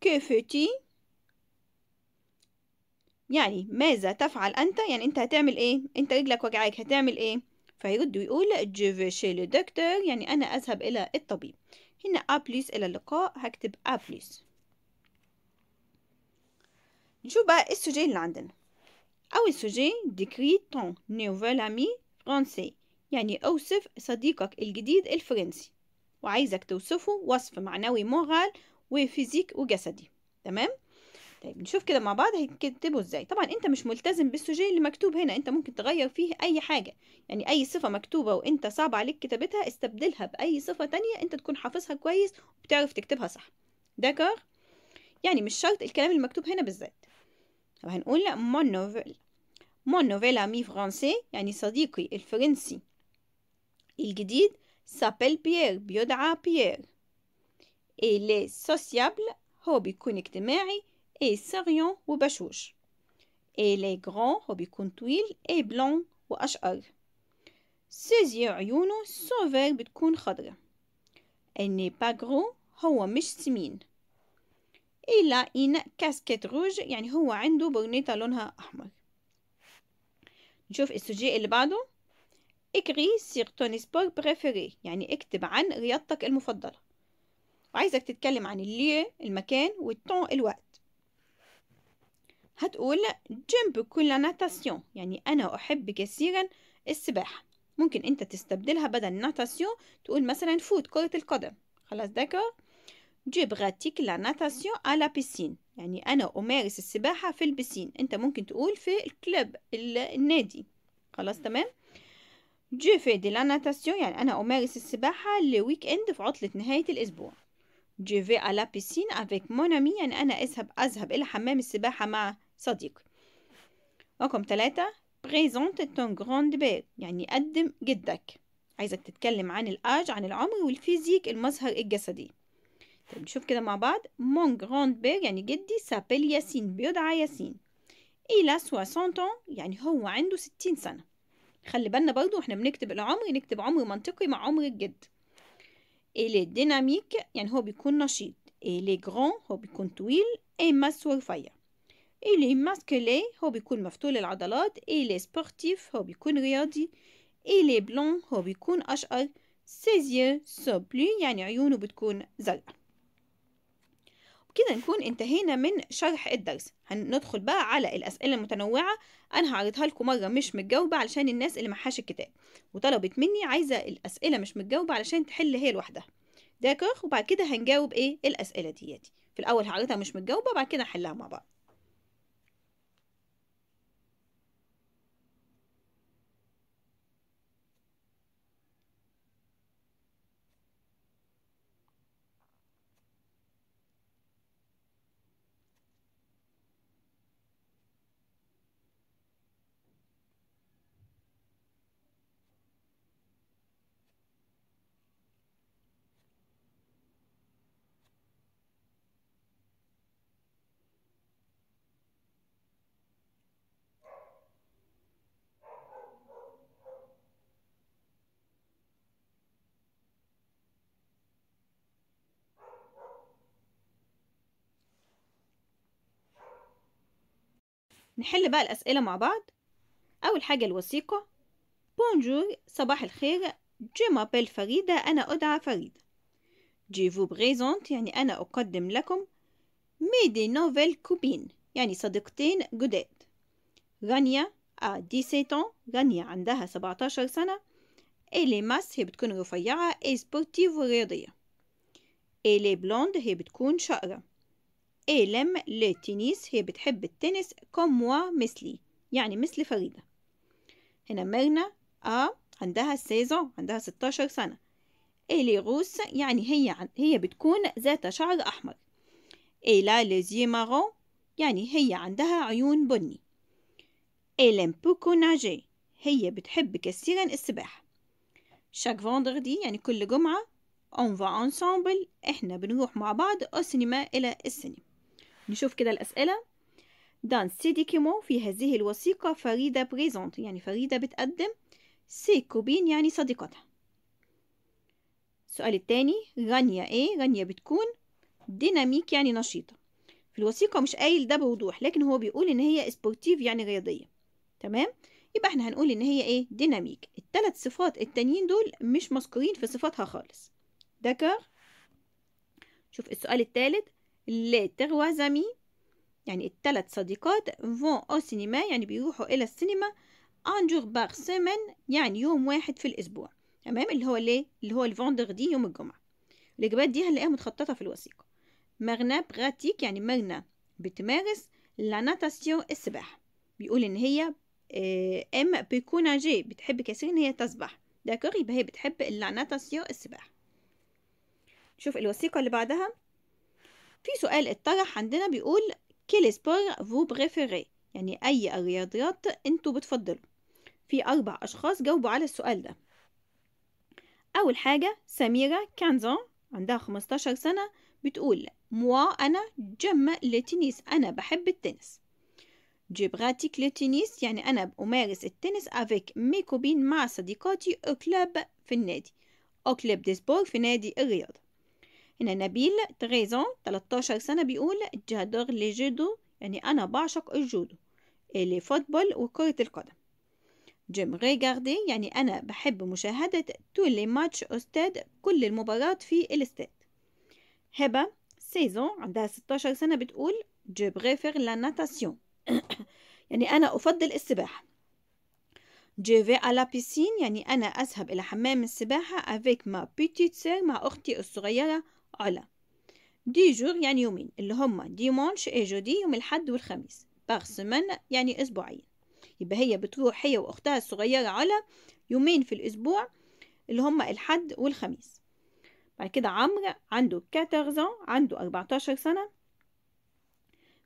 Que fais يعني ماذا تفعل أنت يعني أنت هتعمل إيه أنت رجلك وجعاك هتعمل إيه فيرد ويقول je vais chez le docteur يعني أنا أذهب إلى الطبيب هنا أبليس إلى اللقاء هكتب أبليس نشوف بقى إيه السوجي اللي عندنا أول سوجي ديكري ton nouvel أمي فرنسي يعني أوصف صديقك الجديد الفرنسي وعايزك توصفه وصف معنوي مغال وفيزيك وجسدي تمام طيب نشوف كده مع بعض هيكتبوا ازاي طبعا انت مش ملتزم بالسجل اللي مكتوب هنا انت ممكن تغير فيه اي حاجه يعني اي صفه مكتوبه وانت صعب عليك كتابتها استبدلها باي صفه تانية انت تكون حافظها كويس وبتعرف تكتبها صح ده يعني مش شرط الكلام المكتوب هنا بالذات طب هنقول مون نوفيل مون نوفيل امي فرانسي يعني صديقي الفرنسي الجديد سابيل بيير بيدعى بيير et les sociable هو بيكون اجتماعي et souriant وبشوش et les grands هو بيكون طويل et blanc وأشقر سيزي عيونه سوفير بتكون خضرة الني باغرو هو مش سمين إلا إن كاسكيت روج يعني هو عنده برنيطة لونها أحمر نشوف السوجي اللي بعده اكري سيغ تون سبور بريفيري يعني اكتب عن رياضتك المفضلة عايزك تتكلم عن اللي المكان والطون الوقت هتقول جيمب كل ناتاسيون يعني أنا أحب كثيرا السباحة ممكن أنت تستبدلها بدل ناتاسيون تقول مثلا فوت كرة القدم خلاص كده جي براتيك لا ناتاسيون على بيسين يعني أنا أمارس السباحة في البسين أنت ممكن تقول في الكلب النادي خلاص تمام جو في دي لا ناتاسيون يعني أنا أمارس السباحة لويك إند في عطلة نهاية الأسبوع Je vais à la piscine avec mon ami يعني أنا أذهب أذهب إلى حمام السباحة مع صديقي. رقم ثلاثة présente ton grande bête يعني قدم جدك. عايزك تتكلم عن الآج عن العمر والفيزيك المظهر الجسدي. طيب نشوف كده مع بعض mon grand père يعني جدي سابيل ياسين بيدعى ياسين. إلى 60 ans يعني هو عنده 60 سنة. خلي بالنا برضو احنا بنكتب العمر نكتب عمر منطقي مع عمر الجد. إلي ديناميك يعني هو بيكون نشيط إلي غران هو بيكون طويل إي ماس ورفيع إلي ماسكلي هو بيكون مفتول العضلات إلي سبورتيف هو بيكون رياضي إلي بلون هو بيكون أشقر سيزيو سو بلو يعني عيونه بتكون زرقاء كده نكون انتهينا من شرح الدرس هندخل بقى على الأسئلة المتنوعة أنا هعرضها لكم مرة مش متجاوبة علشان الناس اللي محاش الكتاب وطلبت مني عايزة الأسئلة مش متجاوبة علشان تحل هي لوحدها ده كرخ وبعد كده هنجاوب إيه الأسئلة دي, دي. في الأول هعرضها مش متجاوبة وبعد كده هحلها مع بعض نحل بقى الأسئلة مع بعض أول حاجة الوثيقة بونجور صباح الخير جي مابيل فريدة أنا أدعى فريدة جي فو بريزونت يعني أنا أقدم لكم مي دي نوفيل كوبين يعني صديقتين جداد رانيا ا سيتون رانيا عندها سبعتاشر سنة إلي ماس هي بتكون رفيعة إي سبورتيف ورياضية إلي بلوند هي بتكون شقرة ألم للتنس هي بتحب التنس كوموا مثلي يعني مثل فريدة هنا ميرنا آ آه، عندها سيزون عندها 16 سنة إلي روس يعني هي هي بتكون ذات شعر أحمر إلا ليزي مارون يعني هي عندها عيون بني إلم بوكو ناجي هي بتحب كثيرا السباحة شاك فوندردي يعني كل جمعة on va احنا بنروح مع بعض السينما إلى السينما نشوف كده الأسئلة دان كيمو في هذه الوثيقة فريدة بريزونت يعني فريدة بتقدم سي كوبين يعني صديقتها السؤال التاني غنية ايه غنية بتكون ديناميك يعني نشيطة في الوثيقة مش قايل ده بوضوح لكن هو بيقول ان هي سبورتيف يعني رياضية تمام يبقى احنا هنقول ان هي ايه ديناميك التلات صفات التانيين دول مش مذكورين في صفاتها خالص دكر شوف السؤال التالت les يعني الثلاث صديقات فون او سينما يعني بيروحوا إلى السينما ان جور بار سيمين يعني يوم واحد في الأسبوع تمام اللي هو ليه اللي هو الفوندردي يوم الجمعة الإجابات دي هنلاقيها متخططة في الوثيقة مغنا براتيك يعني مغنا بتمارس لا ناتاسيون السباحة بيقول إن هي آه، ام بيكوناجي بتحب كثير إن هي تسبح داكور يبقى هي بتحب لا ناتاسيون السباحة شوف الوثيقة اللي بعدها في سؤال اتطرح عندنا بيقول كل سبور فو بريفيري يعني أي الرياضيات انتوا بتفضلوا في أربع أشخاص جاوبوا على السؤال ده أول حاجة سميرة كانزون عندها 15 سنة بتقول موا أنا جم لتنس أنا بحب التنس جي براتيك لتنس يعني أنا أمارس التنس أفيك ميكوبين مع صديقاتي أو كلاب في النادي أو كلاب دي سبور في نادي الرياضة هنا نبيل تغيزون 13 سنة بيقول جادور لي جودو يعني أنا بعشق الجودو لي فوتبول وكرة القدم جيم ريغاردي يعني أنا بحب مشاهدة تول لي ماتش أستاد كل المباريات في الاستاد هبة سيزون عندها 16 سنة بتقول جو بريفير لا ناتاسيون يعني أنا أفضل السباحة جو في على بيسين يعني أنا أذهب إلى حمام السباحة افيك ما بيتيت سير مع أختي الصغيرة على دي جور يعني يومين اللي هما ديمونش اي جودي يوم الحد والخميس باغ سمان يعني اسبوعين يبقى هي بتروح هي واختها الصغيرة على يومين في الاسبوع اللي هما الحد والخميس بعد كده عمر عنده 14 عنده 14 سنة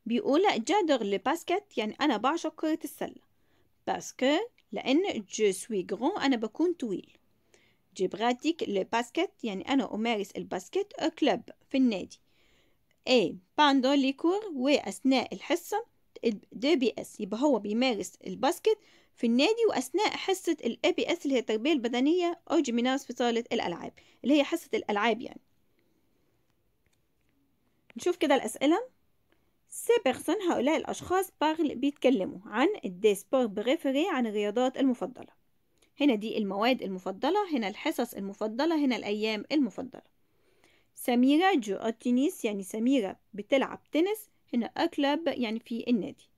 بيقول جادر لباسكت يعني أنا بعشق كرة السلة باسكو لأن جو سوي جرون أنا بكون طويل جي براتيك الباسكت يعني أنا أمارس الباسكت كلوب في النادي اي باندو لي كور وأثناء الحصة دي بي اس يبقى هو بيمارس الباسكت في النادي وأثناء حصة الاي بي اس اللي هي التربية البدنية أو جيميناس في صالة الألعاب اللي هي حصة الألعاب يعني نشوف كده الأسئلة سي بيرسون هؤلاء الأشخاص بارل بيتكلموا عن الدي سبور بريفري عن الرياضات المفضلة هنا دي المواد المفضلة هنا الحصص المفضلة هنا الأيام المفضلة سميرة جو التنس يعني سميرة بتلعب تنس هنا أكلب يعني في النادي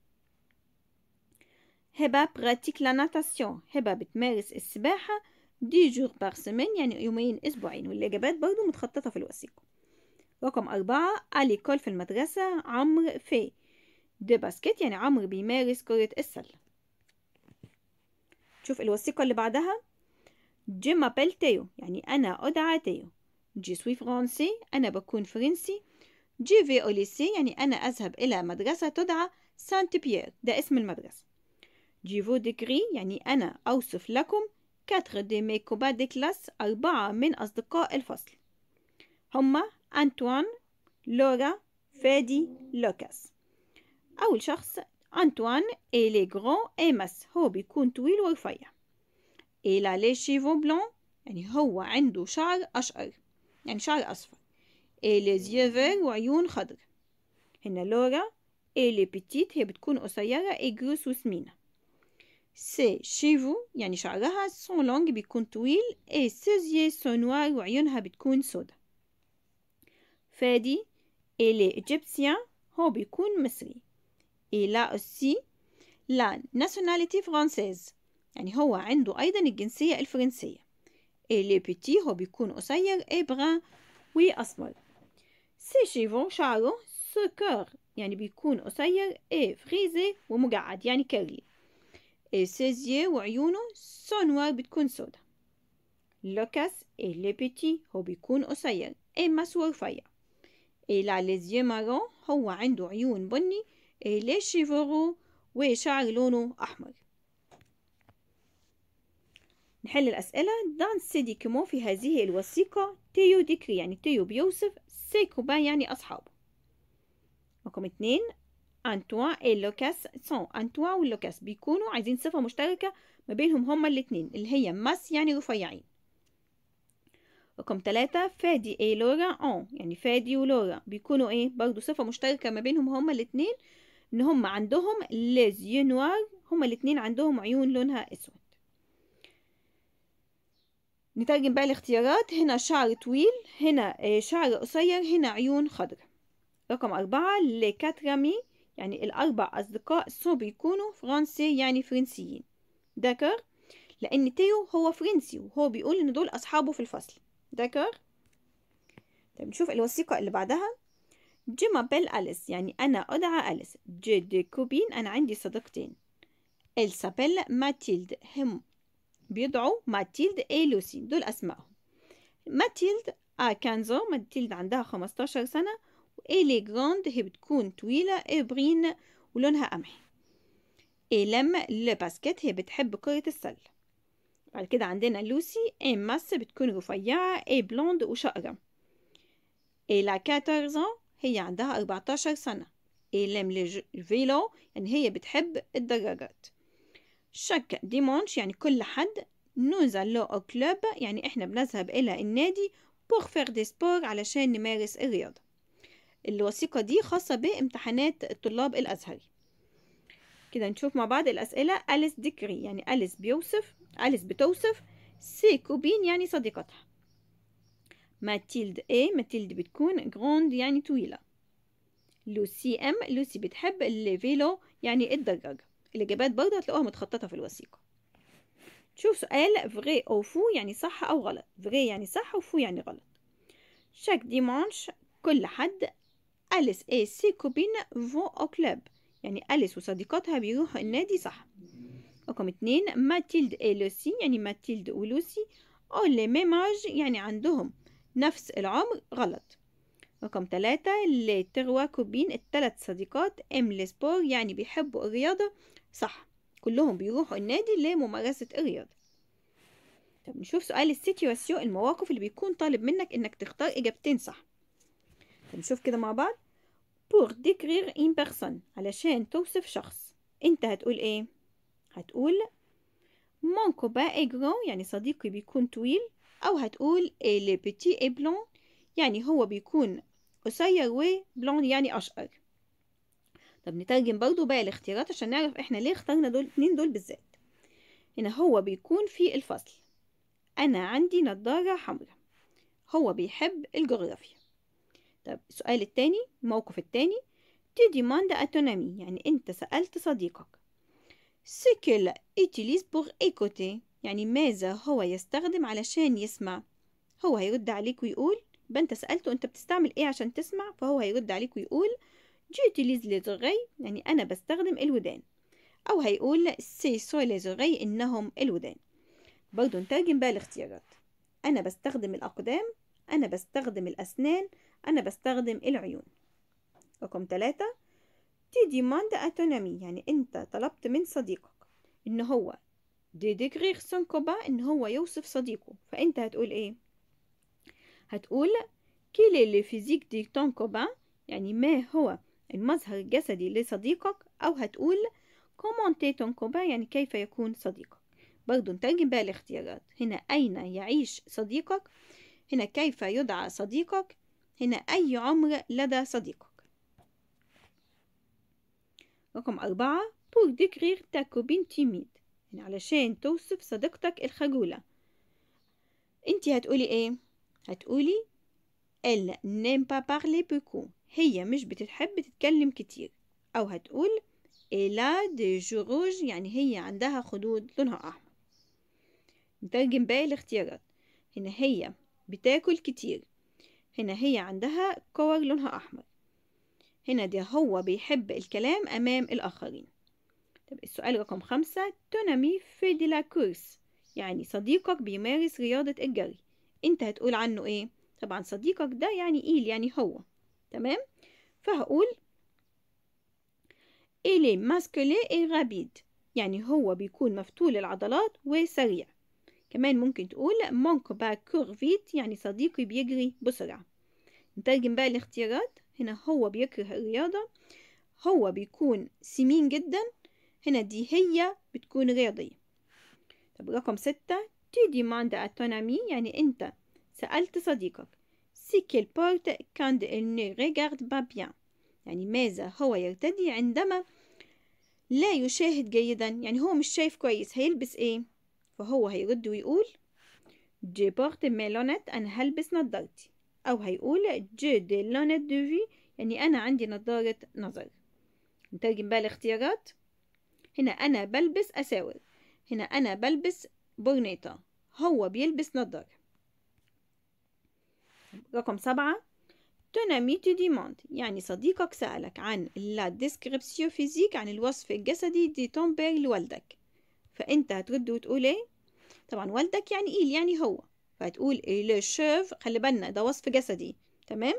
هبة براتيك لا ناتاسيون هبة بتمارس السباحة دي جور بار سمين يعني يومين أسبوعين والإجابات برضو متخططة في الوثيقة رقم أربعة أليكول في المدرسة عمرو في دي باسكت يعني عمرو بيمارس كرة السلة شوف الوثيقة اللي بعدها جي مابيل تيو يعني أنا أدعى تيو جي سوي فرنسي أنا بكون فرنسي جي في أوليسي يعني أنا أذهب إلى مدرسة تدعى سانت بيير ده اسم المدرسة جي فو ديكري يعني أنا أوصف لكم كاتر دي مي كوبا دي كلاس أربعة من أصدقاء الفصل هما أنتوان لورا فادي لوكاس أول شخص أنطوان إلي les إي مس هو بيكون طويل ورفيع إلا لي شيفو بلون يعني هو عنده شعر أشقر يعني شعر أصفر إلي زيو yeux وعيون خضر هنا لورا إلي بيتيت هي بتكون قصيرة إي grosses وسمينة سي شيفو يعني شعرها سون لونغ بيكون طويل إي سي yeux sont وعيونها بتكون سودا فادي إلي إيجيبسيان هو بيكون مصري et إيه، là aussi la nationalité française يعني هو عنده أيضا الجنسية الفرنسية et les petits هو بيكون قصير et brun وأسمر ses cheveux شعره ce cœur يعني بيكون قصير et frisé ومجعد يعني كيرلي et ses yeux وعيونه سونوار بتكون سودا لوكاس et les petits هو بيكون قصير et مسور رفيع et là les yeux marron هو عنده عيون بني إيه، ليش يفوغو وشعر لونه أحمر نحل الأسئلة دان سيدي كيمو في هذه الوثيقة تيو ديكري يعني تيو بيوصف سيكوبا يعني أصحابه رقم اتنين إيه، أنتوا ولوكاس سون أنتوا واللوكاس بيكونوا عايزين صفة مشتركة ما بينهم هما الاتنين اللي هي ماس يعني رفيعين رقم تلاتة فادي اي لورا اون يعني فادي ولورا بيكونوا ايه برضو صفة مشتركة ما بينهم هما الاتنين ان هم عندهم ليز ينواغ هما الاتنين عندهم عيون لونها اسود نترجم بقى الاختيارات هنا شعر طويل هنا آه، شعر قصير هنا عيون خضراء رقم أربعة لكاترامي يعني الأربع أصدقاء سو بيكونوا فرنسي يعني فرنسيين ذكر لأن تيو هو فرنسي وهو بيقول إن دول أصحابه في الفصل ذكر طيب نشوف الوثيقة اللي بعدها جيمابيل أليس يعني أنا أدعى أليس دي كوبين أنا عندي صديقتين إلسابيل ماتيلد هم بيدعوا ماتيلد إي لوسي دول أسمائهم ماتيلد أ آه، كانزو ماتيلد عندها خمستاشر سنة وإيلي جراند هي بتكون طويلة إي برين ولونها قمحي إيه لم لباسكت هي بتحب كرة السلة بعد كده عندنا لوسي إي ماس بتكون رفيعة إي بلوند وشقرة إيلا كاترزون هي عندها 14 سنة إيلام ليفيلو يعني هي بتحب الدجاجات شك ديمونش يعني كل حد نوزا لو أو كلوب يعني إحنا بنذهب إلى النادي بور فير دي سبور علشان نمارس الرياضة الوثيقة دي خاصة بامتحانات الطلاب الأزهري كده نشوف مع بعض الأسئلة أليس ديكري يعني أليس بيوصف أليس بتوصف سي كوبين يعني صديقتها ماتيلد اي ماتيلد بتكون غروند يعني طويلة لوسي ام لوسي بتحب الفيلو يعني الدجاج الإجابات برضه هتلاقوها متخططة في الوثيقة شوف سؤال فري أو فو يعني صح أو غلط فري يعني صح وفو يعني غلط شاك ديمانش كل حد أليس اي سي كوبين فو أو كلاب يعني أليس وصديقاتها بيروحوا النادي صح رقم اتنين ماتيلد اي لوسي يعني ماتيلد ولوسي أو لي ميماج يعني عندهم نفس العمر غلط رقم ثلاثة لتروى كوبين الثلاث صديقات ام لسبور يعني بيحبوا الرياضة صح كلهم بيروحوا النادي لممارسة الرياضة طب نشوف سؤال السيتيواسيو المواقف اللي بيكون طالب منك انك تختار اجابتين صح طب نشوف كده مع بعض pour décrire une personne علشان توصف شخص انت هتقول ايه هتقول mon copain est grand يعني صديقي بيكون طويل أو هتقول لي بيتي اي بلون يعني هو بيكون قصير وبلون يعني أشقر طب نترجم برضو بقى الاختيارات عشان نعرف احنا ليه اخترنا دول اتنين دول بالذات هنا هو بيكون في الفصل أنا عندي نضارة حمراء هو بيحب الجغرافيا طب السؤال التاني الموقف التاني تي demandes à يعني أنت سألت صديقك ce qu'elle بوغ ايكوتي يعني ماذا هو يستخدم علشان يسمع هو هيرد عليك ويقول يبقى انت سألته انت بتستعمل ايه عشان تسمع فهو هيرد عليك ويقول جوتيليز لزغي يعني انا بستخدم الودان او هيقول سي سو لي انهم الودان برضو نترجم بقى الاختيارات انا بستخدم الاقدام انا بستخدم الاسنان انا بستخدم العيون رقم ثلاثة تي ديماند اتونامي يعني انت طلبت من صديقك ان هو دي ديكريغ سنكوبا ان هو يوصف صديقه فانت هتقول ايه هتقول كيلي لي فيزيك دي تونكوبا يعني ما هو المظهر الجسدي لصديقك او هتقول كومونتي تونكوبا يعني كيف يكون صديقك برضو نترجم بقى الاختيارات هنا اين يعيش صديقك هنا كيف يدعى صديقك هنا اي عمر لدى صديقك رقم أربعة بور ديكرير تا كوبين timide يعني علشان توصف صديقتك الخجولة انت هتقولي ايه هتقولي الا نيم با بارلي بوكو هي مش بتحب تتكلم كتير او هتقول إلا دي جوروج يعني هي عندها خدود لونها أحمر نترجم باقي الاختيارات هنا هي بتاكل كتير هنا هي عندها كور لونها أحمر هنا ده هو بيحب الكلام أمام الآخرين السؤال رقم خمسة تونامي في دي لا كورس يعني صديقك بيمارس رياضة الجري انت هتقول عنه ايه طبعا صديقك ده يعني ايل يعني هو تمام فهقول إلي إيه ماسكولي إي غابيد يعني هو بيكون مفتول العضلات وسريع كمان ممكن تقول مونك با كورفيت يعني صديقي بيجري بسرعة نترجم بقى الاختيارات هنا هو بيكره الرياضة هو بيكون سمين جدا هنا دي هي بتكون رياضية طب رقم ستة تي دي ماند اتونامي يعني انت سألت صديقك سي كيل بورت كاند ال ني ريغارد با بيان يعني ماذا هو يرتدي عندما لا يشاهد جيدا يعني هو مش شايف كويس هيلبس ايه فهو هيرد ويقول جي بورت ميلونت انا هلبس نضارتي او هيقول جي دي لونت في يعني انا عندي نضارة نظر نترجم بقى الاختيارات هنا أنا بلبس أساور هنا أنا بلبس برنيطة هو بيلبس نظارة رقم سبعة تنامي ami يعني صديقك سألك عن لا ديسكريبسيو فيزيك عن الوصف الجسدي دي تومبير لوالدك فأنت هترد وتقول إيه؟ طبعا والدك يعني إيل يعني هو فهتقول إيه شيف خلي بالنا ده وصف جسدي تمام؟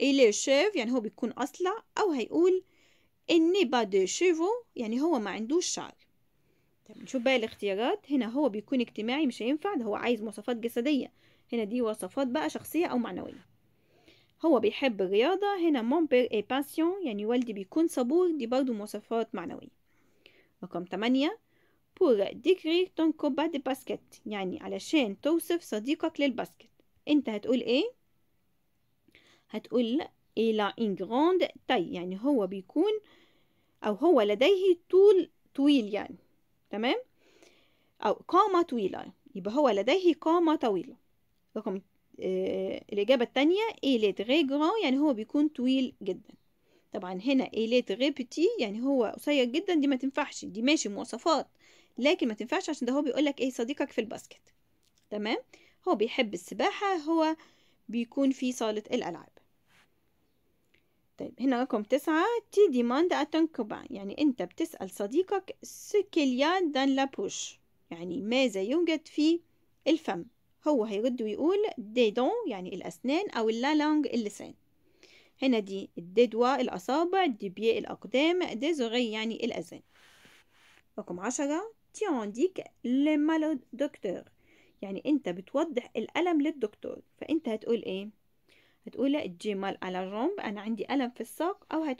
إيه شيف يعني هو بيكون أصلع أو هيقول إني با دو شيفو يعني هو ما عندوش شعر طب نشوف بقى الاختيارات هنا هو بيكون اجتماعي مش هينفع ده هو عايز مواصفات جسدية هنا دي وصفات بقى شخصية أو معنوية هو بيحب الرياضة هنا مون بير اي باسيون يعني والدي بيكون صبور دي برضو مواصفات معنوية رقم تمانية بور ديكري تون كوبا دي باسكت يعني علشان توصف صديقك للباسكت انت هتقول ايه هتقول إلى إن جروند تاي طيب، يعني هو بيكون أو هو لديه طول طويل يعني تمام أو قامة طويلة يبقى هو لديه قامة طويلة رقم آه الإجابة التانية إلي تغي جران يعني هو بيكون طويل جدا طبعا هنا إلي تغي بتي يعني هو قصير جدا دي ما تنفعش دي ماشي مواصفات لكن ما تنفعش عشان ده هو بيقولك إيه صديقك في الباسكت تمام هو بيحب السباحة هو بيكون في صالة الألعاب طيب هنا رقم تسعة تي ديماند اتنكوبان يعني أنت بتسأل صديقك سكيليا دان لابوش يعني ماذا يوجد في الفم هو هيرد ويقول دي دون يعني الأسنان أو لا لانج اللسان هنا دي الددوى الأصابع ديبيه الأقدام دي زغي يعني الأذان رقم عشرة تي عنديك لمالو دكتور يعني أنت بتوضح الألم للدكتور فأنت هتقول إيه جي مال على الرغم أنا عندي ألم في الساق أو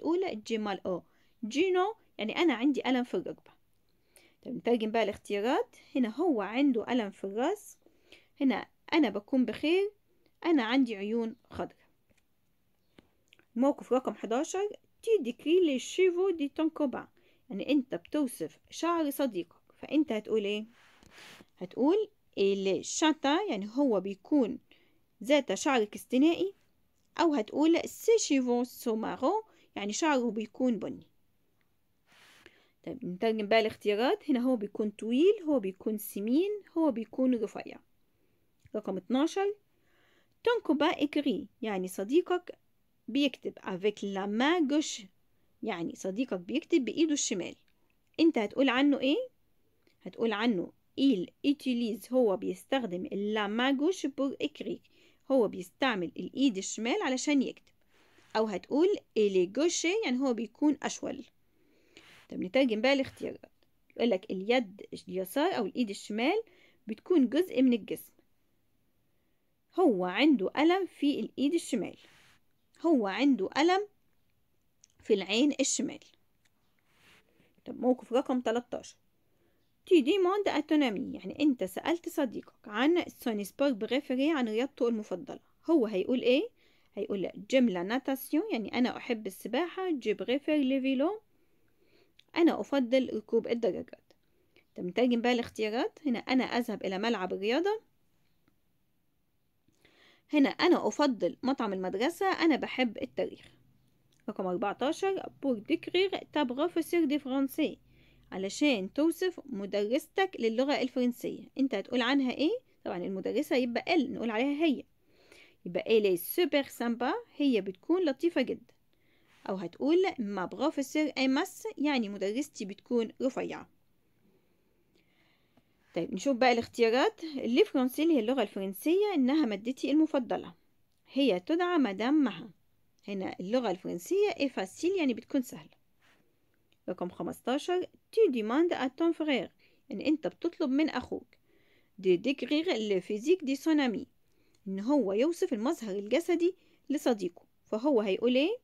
جي مال أو جينو يعني أنا عندي ألم في الركبة طب نترجم بقى الاختيارات هنا هو عنده ألم في الراس هنا أنا بكون بخير أنا عندي عيون خضراء موقف رقم 11 تي ديكري لي شيفو دي تون كوبان يعني أنت بتوصف شعر صديقك فأنت هتقول إيه؟ هتقول الشتا يعني هو بيكون ذات شعر استنائي أو هتقول سي شيفون سو مارون يعني شعره بيكون بني طيب نترجم بقى الاختيارات هنا هو بيكون طويل هو بيكون سمين هو بيكون رفيع رقم 12 تون كوبا écrit يعني صديقك بيكتب avec la main gauche يعني صديقك بيكتب بإيده الشمال انت هتقول عنه ايه هتقول عنه il utilise هو بيستخدم la main gauche pour إكري هو بيستعمل الإيد الشمال علشان يكتب أو هتقول إلي جوشي يعني هو بيكون أشول طب نترجم بقى الاختيارات يقول لك اليد اليسار أو الإيد الشمال بتكون جزء من الجسم هو عنده ألم في الإيد الشمال هو عنده ألم في العين الشمال طب موقف رقم 13 تي دي موند اتونامي يعني انت سألت صديقك عن سوني سبورت بريفري عن رياضته المفضلة هو هيقول ايه هيقول جيم لا ناتاسيون يعني انا احب السباحة جي بريفير لفيلو انا افضل ركوب الدراجات تم نترجم بقى الاختيارات هنا انا اذهب الى ملعب الرياضة هنا انا افضل مطعم المدرسة انا بحب التاريخ رقم 14 بور ديكرير تاب غوفيسير دي فرانسي علشان توصف مدرستك للغة الفرنسية انت هتقول عنها ايه طبعا المدرسة يبقى ال نقول عليها هي يبقى ال سوبر سامبا هي بتكون لطيفة جدا او هتقول ما بروفيسور ايماس يعني مدرستي بتكون رفيعة طيب نشوف بقى الاختيارات اللي فرنسي اللي هي اللغة الفرنسية انها مادتي المفضلة هي تدعى مدام مها هنا اللغة الفرنسية افاسيل يعني بتكون سهلة رقم 15 تي ديماند ا تون فرير ان انت بتطلب من اخوك دي لي فيزيك دي سونامي ان هو يوصف المظهر الجسدي لصديقه فهو هيقول ايه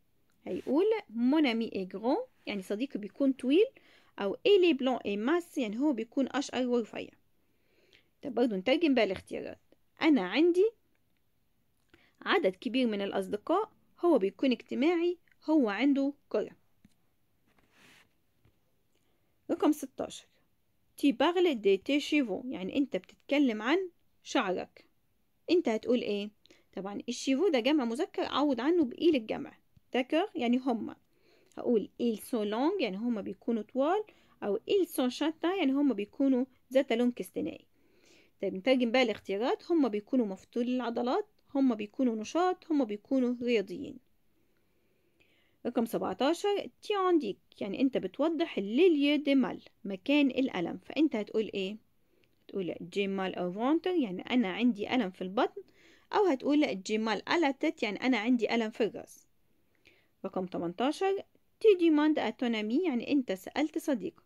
هيقول مونامي اي جرون يعني صديقي بيكون طويل او لي بلون اي ماس يعني هو بيكون اشقر ورفيع طب برضه نترجم بقى الاختيارات انا عندي عدد كبير من الاصدقاء هو بيكون اجتماعي هو عنده كره رقم 16 تي باغل دي تي شيفو يعني انت بتتكلم عن شعرك انت هتقول ايه طبعا الشيفو ده جمع مذكر عوض عنه بإيل الجمع داكور يعني هما هقول إيل سو لونج يعني هما بيكونوا طوال أو إيل سو شاتا يعني هما بيكونوا ذات لون كستنائي طيب نترجم بقى الاختيارات هما بيكونوا مفتول العضلات هما بيكونوا نشاط هما بيكونوا رياضيين رقم 17 تيونديك يعني انت بتوضح الليليو دي مال مكان الألم فانت هتقول ايه هتقول جيمال او فونتر يعني انا عندي ألم في البطن او هتقول جيمال الاتت يعني انا عندي ألم في الراس رقم 18 تي ديماند اتونامي يعني انت سألت صديقك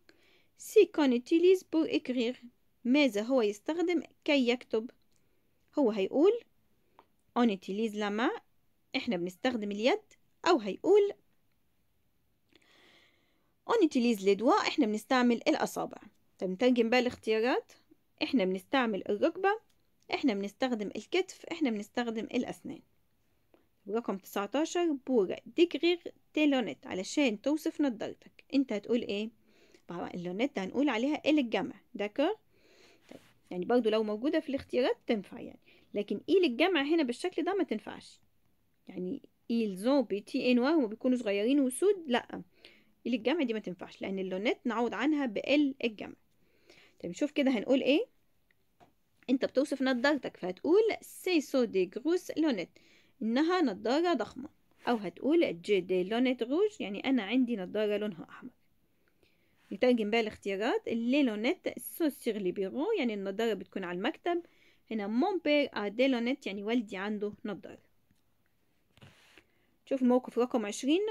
سي كون اتيليز بور اكرير ماذا هو يستخدم كي يكتب هو هيقول on utilise la main احنا بنستخدم اليد او هيقول اونيتيليز الدواء احنا بنستعمل الاصابع طب نترجم بقى الاختيارات احنا بنستعمل الركبة احنا بنستخدم الكتف احنا بنستخدم الاسنان رقم 19 بورا ديكريغ تيلونيت علشان توصف نضارتك انت هتقول ايه بقى اللونيت هنقول عليها ال الجمع داكر طيب. يعني برضو لو موجودة في الاختيارات تنفع يعني لكن ايه للجمع هنا بالشكل ده ما تنفعش يعني ايل e زون تي ان وهم بيكونوا صغيرين وسود لا ال الجمع دي ما تنفعش لان اللونات نعوض عنها بال الجمع طب نشوف كده هنقول ايه انت بتوصف نضارتك فهتقول سي سو دي جروس لونت انها نضاره ضخمه او هتقول جي دي لونت روج يعني انا عندي نضاره لونها احمر نترجم بقى الاختيارات لي لونت سو سيغ لي بيرو يعني النضاره بتكون على المكتب هنا مون بير ا دي لونت يعني والدي عنده نضاره شوف موقف رقم عشرين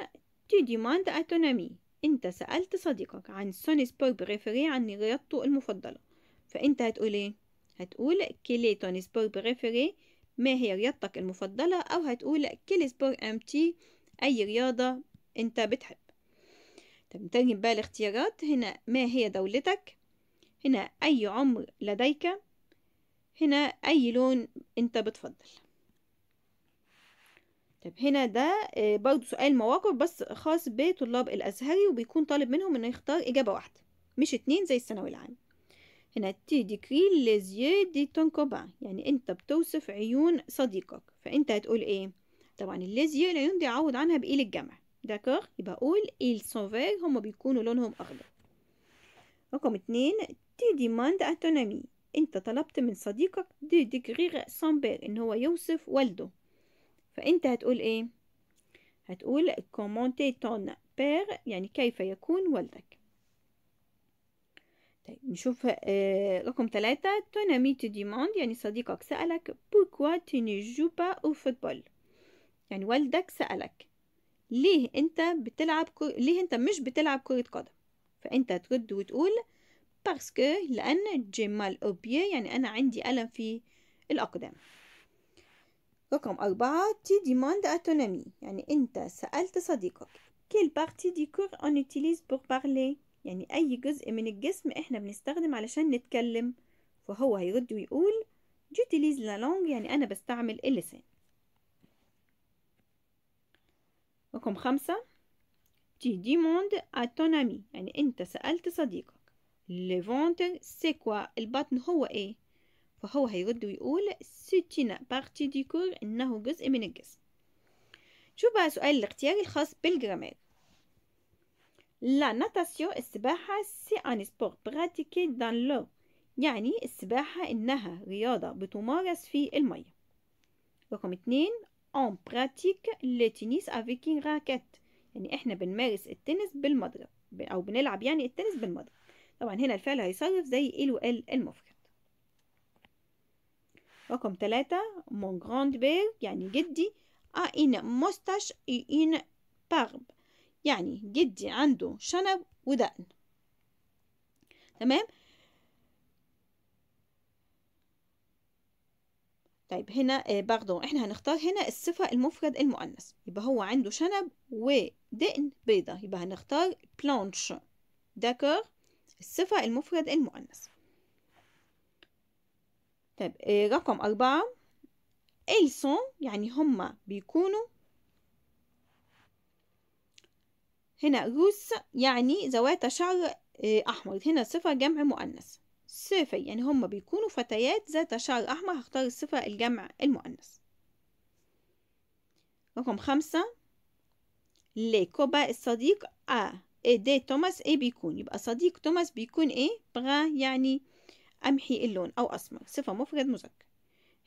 تو ديماند اتونامي أنت سألت صديقك عن سوني سبور بريفري عن رياضته المفضلة فأنت هتقول إيه؟ هتقول كلي توني سبور بريفري ما هي رياضتك المفضلة أو هتقول كلي سبور أمتي أي رياضة أنت بتحب طب نترجم بقى الاختيارات هنا ما هي دولتك هنا أي عمر لديك هنا أي لون أنت بتفضل طيب هنا ده آه، برضو سؤال مواقف بس خاص بطلاب الازهري وبيكون طالب منهم انه يختار اجابه واحده مش اتنين زي الثانوي العام هنا تي ديكري ليزيو دي كوبان يعني انت بتوصف عيون صديقك فانت هتقول ايه طبعا الليزيو العيون دي عوض عنها بايه الجمع داكور يبقى اقول ايل سون هما بيكونوا لونهم اخضر رقم اتنين تي ديماند اتونامي انت طلبت من صديقك دي ديكريغ سامبير ان هو يوصف والده فأنت هتقول إيه؟ هتقول كومونتي تون بير يعني كيف يكون والدك طيب نشوف آه رقم ثلاثة تون أمي تو ديموند يعني صديقك سألك بوكوا جو با أو فوتبول يعني والدك سألك ليه أنت بتلعب كر... ليه أنت مش بتلعب كرة قدم فأنت هترد وتقول باسكو لأن جمال أوبيه يعني أنا عندي ألم في الأقدام رقم أربعة تي ديماند أتونامي يعني أنت سألت صديقك كل بارتي دي كور on utilise بور بارلي يعني أي جزء من الجسم إحنا بنستخدم علشان نتكلم فهو هيرد ويقول جوتيليز لا لونج يعني أنا بستعمل اللسان رقم خمسة تي ديموند أتونامي يعني أنت سألت صديقك le فونتر سي كوا البطن هو إيه فهو هيرد ويقول سيتينا بارتي دي كور إنه جزء من الجسم شوف بقى سؤال الاختياري الخاص بالجرامير لا ناتاسيون السباحة سي ان سبور براتيكي دان لو يعني السباحة إنها رياضة بتمارس في المية رقم اتنين اون براتيك لو تينيس افيك راكيت يعني احنا بنمارس التنس بالمضرب او بنلعب يعني التنس بالمضرب طبعا هنا الفعل هيصرف زي ال وال المفرد رقم ثلاثة مون جراند بير يعني جدي a آه، ان moustache ان une يعني جدي عنده شنب ودقن تمام طيب هنا باردون آه، احنا هنختار هنا الصفة المفرد المؤنث يبقى هو عنده شنب ودقن بيضة يبقى هنختار بلانش داكور الصفة المفرد المؤنث طيب آه، رقم أربعة ils إيه sont يعني هما بيكونوا هنا روس يعني ذوات شعر آه، أحمر هنا صفة جمع مؤنث صفة يعني هما بيكونوا فتيات ذات شعر أحمر هختار الصفة الجمع المؤنث رقم خمسة كوبا الصديق آ آه، إيه دي توماس إيه بيكون يبقى صديق توماس بيكون إيه بغا يعني أمحي اللون أو أسمر صفة مفرد مذكر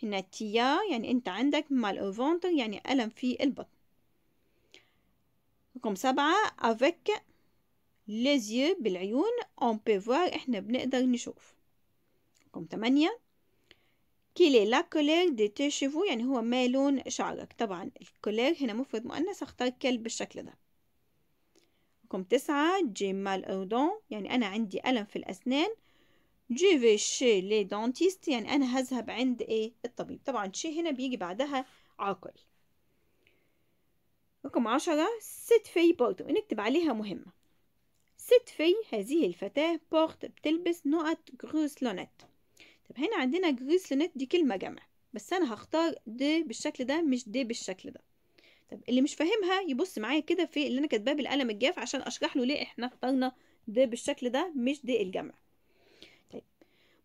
هنا تيا يعني أنت عندك مال أوفونتر يعني ألم في البطن رقم سبعة avec ليزيو بالعيون اون بيفوار إحنا بنقدر نشوف رقم تمانية كيلي لا كولير دي تشيفو يعني هو ما لون شعرك طبعا الكولير هنا مفرد مؤنث اختار كلب بالشكل ده رقم تسعة جيمال أوردون يعني أنا عندي ألم في الأسنان je vais chez les يعني أنا هذهب عند إيه الطبيب طبعا شي هنا بيجي بعدها عاقل رقم عشرة ست في بورتو نكتب عليها مهمة ست في هذه الفتاة بورت بتلبس نقط جروس لونت طب هنا عندنا جروس لونت دي كلمة جمع بس أنا هختار دي بالشكل ده مش دي بالشكل ده طب اللي مش فاهمها يبص معايا كده في اللي أنا كاتباه بالقلم الجاف عشان أشرح له ليه إحنا اخترنا دي بالشكل ده مش دي الجمع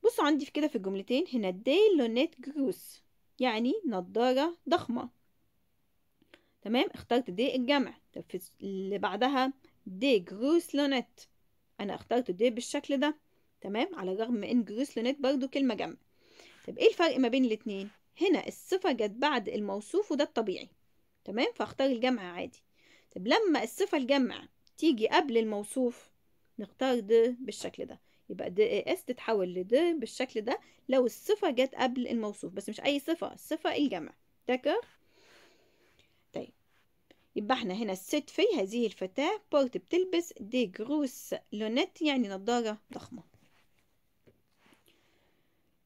بصوا عندي في كده في الجملتين هنا دي لونيت جروس يعني نضارة ضخمة تمام اخترت دي الجمع طب في اللي بعدها دي جروس لونيت انا اخترت دي بالشكل ده تمام على الرغم من ان جروس لونيت برضو كلمة جمع طب ايه الفرق ما بين الاتنين هنا الصفة جت بعد الموصوف وده الطبيعي تمام فاختار الجمع عادي طب لما الصفة الجمع تيجي قبل الموصوف نختار ده بالشكل ده يبقى اي اس تتحول لد بالشكل ده لو الصفة جت قبل الموصوف بس مش أي صفة الصفة الجمع داكر طيب يبقى احنا هنا الست في هذه الفتاة بورت بتلبس دي جروس لونيت يعني نظارة ضخمة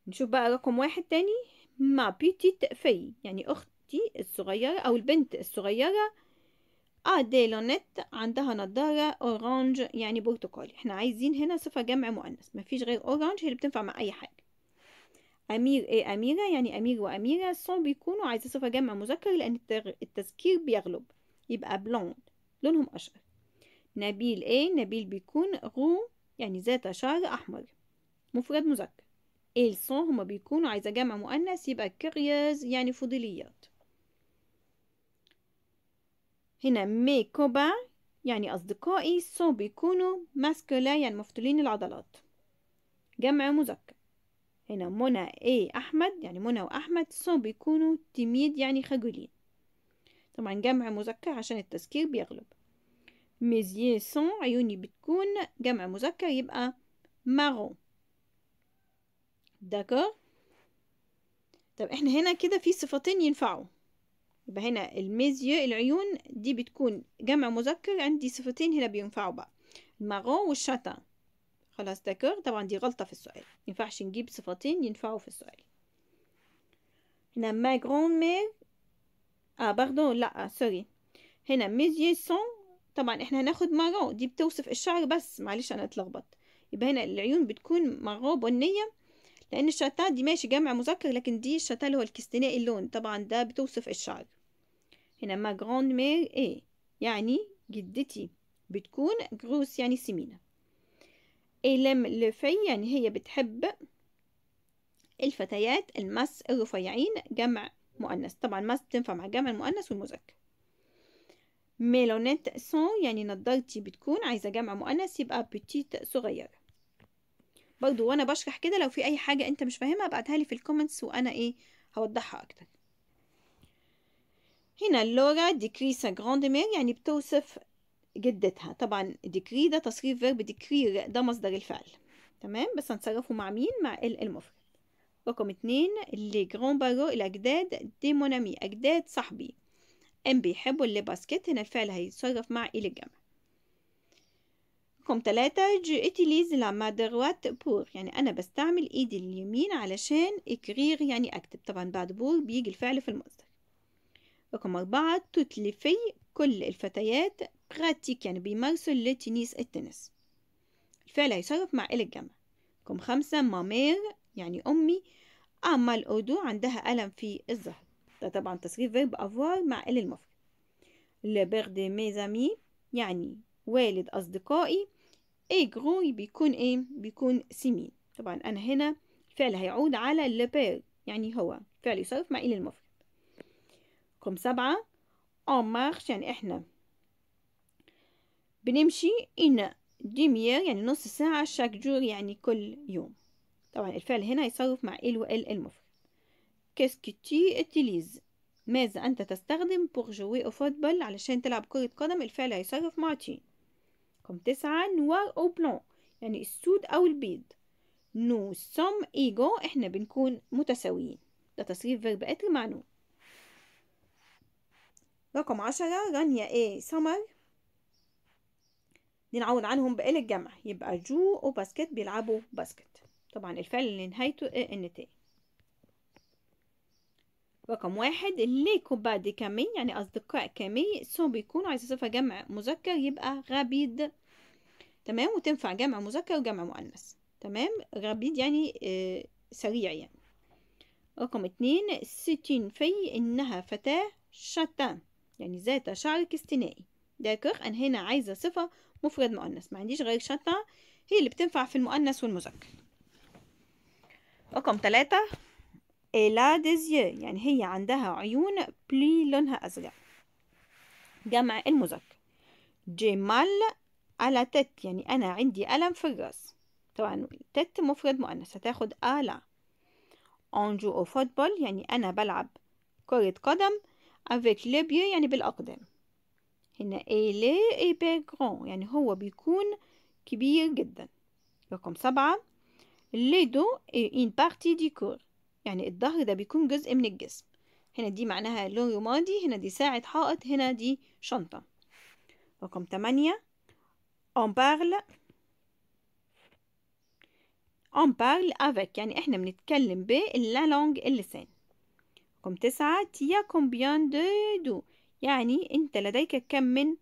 نشوف بقى رقم واحد تاني ما بيتيت في يعني أختي الصغيرة أو البنت الصغيرة اه ديلونيت عندها نضارة اورانج يعني برتقالي احنا عايزين هنا صفة جمع مؤنث مفيش غير اورانج هي اللي بتنفع مع اي حاجة امير ايه اميرة يعني امير واميرة سون بيكونوا عايزة صفة جمع مذكر لان التذكير بيغلب يبقى بلوند لونهم اشقر نبيل ايه نبيل بيكون غو يعني ذات شعر احمر مفرد مذكر ايه سون هما بيكونوا عايزة جمع مؤنث يبقى كيريوز يعني فضوليات هنا مي كوبا يعني أصدقائي سو بيكونوا ماسكولا يعني مفتولين العضلات جمع مذكر هنا منى ايه أحمد يعني منى وأحمد سو بيكونوا تميد يعني خجولين طبعا جمع مذكر عشان التذكير بيغلب ميزيي سون عيوني بتكون جمع مذكر يبقى مارون داكور طب احنا هنا كده في صفتين ينفعوا يبقى هنا الميزيو العيون دي بتكون جمع مذكر عندي صفتين هنا بينفعوا بقى المارون والشاتان خلاص داكور طبعا دي غلطة في السؤال مينفعش نجيب صفتين ينفعوا في السؤال هنا ما جرون مير اه باردون لا آه سوري هنا ميزيو سون طبعا احنا هناخد مارون دي بتوصف الشعر بس معلش انا اتلخبط يبقى هنا العيون بتكون مارون بنية لان الشتان دي ماشي جمع مذكر لكن دي الشتان اللي هو الكستنائي اللون طبعا ده بتوصف الشعر هنا ما جراند مير ايه يعني جدتي بتكون جروس يعني سمينة لم لفي يعني هي بتحب الفتيات المس الرفيعين جمع مؤنث طبعا مس بتنفع مع جمع المؤنث والمذكر ميلونيت سون يعني نضارتي بتكون عايزة جمع مؤنث يبقى بتيت صغيرة برضو وانا بشرح كده لو في اي حاجة انت مش فاهمها ابعتها لي في الكومنتس وانا ايه هوضحها اكتر هنا اللورا ديكريسا جراند مير يعني بتوصف جدتها طبعا ديكري ده تصريف فيرب ديكرير ده مصدر الفعل تمام بس هنصرفه مع مين مع ال المفرد رقم اتنين لي جران بارو الأجداد دي مونامي أجداد صاحبي ام بيحبوا اللي باسكت هنا الفعل هيتصرف مع إلى الجمع رقم تلاتة جو اتيليز لا مادروات بور يعني أنا بستعمل إيدي اليمين علشان إكرير يعني أكتب طبعا بعد بور بيجي الفعل في المصدر رقم أربعة تتلفي كل الفتيات براتيك يعني بيمارسوا لتنس التنس الفعل هيصرف مع ال الجمع رقم خمسة مامير يعني أمي أعمال أودو عندها ألم في الظهر ده طبعا تصريف فيرب أفوار مع ال المفرد لبيغ دي ميزامي يعني والد أصدقائي إي جروي بيكون إيه بيكون سيمين طبعا أنا هنا الفعل هيعود على لبير يعني هو فعل يصرف مع إيه المفرد كم سبعة اون مارش يعني احنا بنمشي ان demi يعني نص ساعة شاك جور يعني كل يوم طبعا الفعل هنا يصرف مع ال ال المفرد quest تي que ماذا أنت تستخدم pour جوي او فوتبول علشان تلعب كرة قدم الفعل هيصرف مع تي كم تسعة نوار أو بلون يعني السود أو البيض نو سوم ايجو احنا بنكون متساويين ده تصريف فيرب اتر مع نو رقم عشرة رانيا ايه سمر دي نعوض عنهم بقيل الجمع يبقى جو وباسكت بيلعبوا باسكت طبعا الفعل اللي نهايته ايه ان تي رقم واحد اللي كوبا دي كامي يعني أصدقاء كامي سو بيكونوا عايزة صفة جمع مذكر يبقى غبيد تمام وتنفع جمع مذكر وجمع مؤنث تمام غبيد يعني آه، سريع يعني رقم اتنين ستين في إنها فتاة شتان يعني ذات شعرك استنائي داكوغ انا هنا عايزه صفه مفرد مؤنث ما عنديش غير شطة هي اللي بتنفع في المؤنث والمذكر رقم ثلاثة إلا ديزيو يعني هي عندها عيون بلي لونها أزرق جمع المذكر جمال على تت يعني أنا عندي ألم في الراس طبعا تت مفرد مؤنث هتاخد آلا أنجو أو فوتبول يعني أنا بلعب كرة قدم avec les pieds يعني بالأقدام هنا il est hyper grand يعني هو بيكون كبير جدا رقم سبعة les dos et une partie du corps يعني الظهر ده بيكون جزء من الجسم هنا دي معناها لون رمادي هنا دي ساعة حائط هنا دي شنطة رقم تمانية on parle on parle avec يعني احنا بنتكلم باللانج اللسان كم تسعة تيا كومبيان دو دو يعني أنت لديك كم من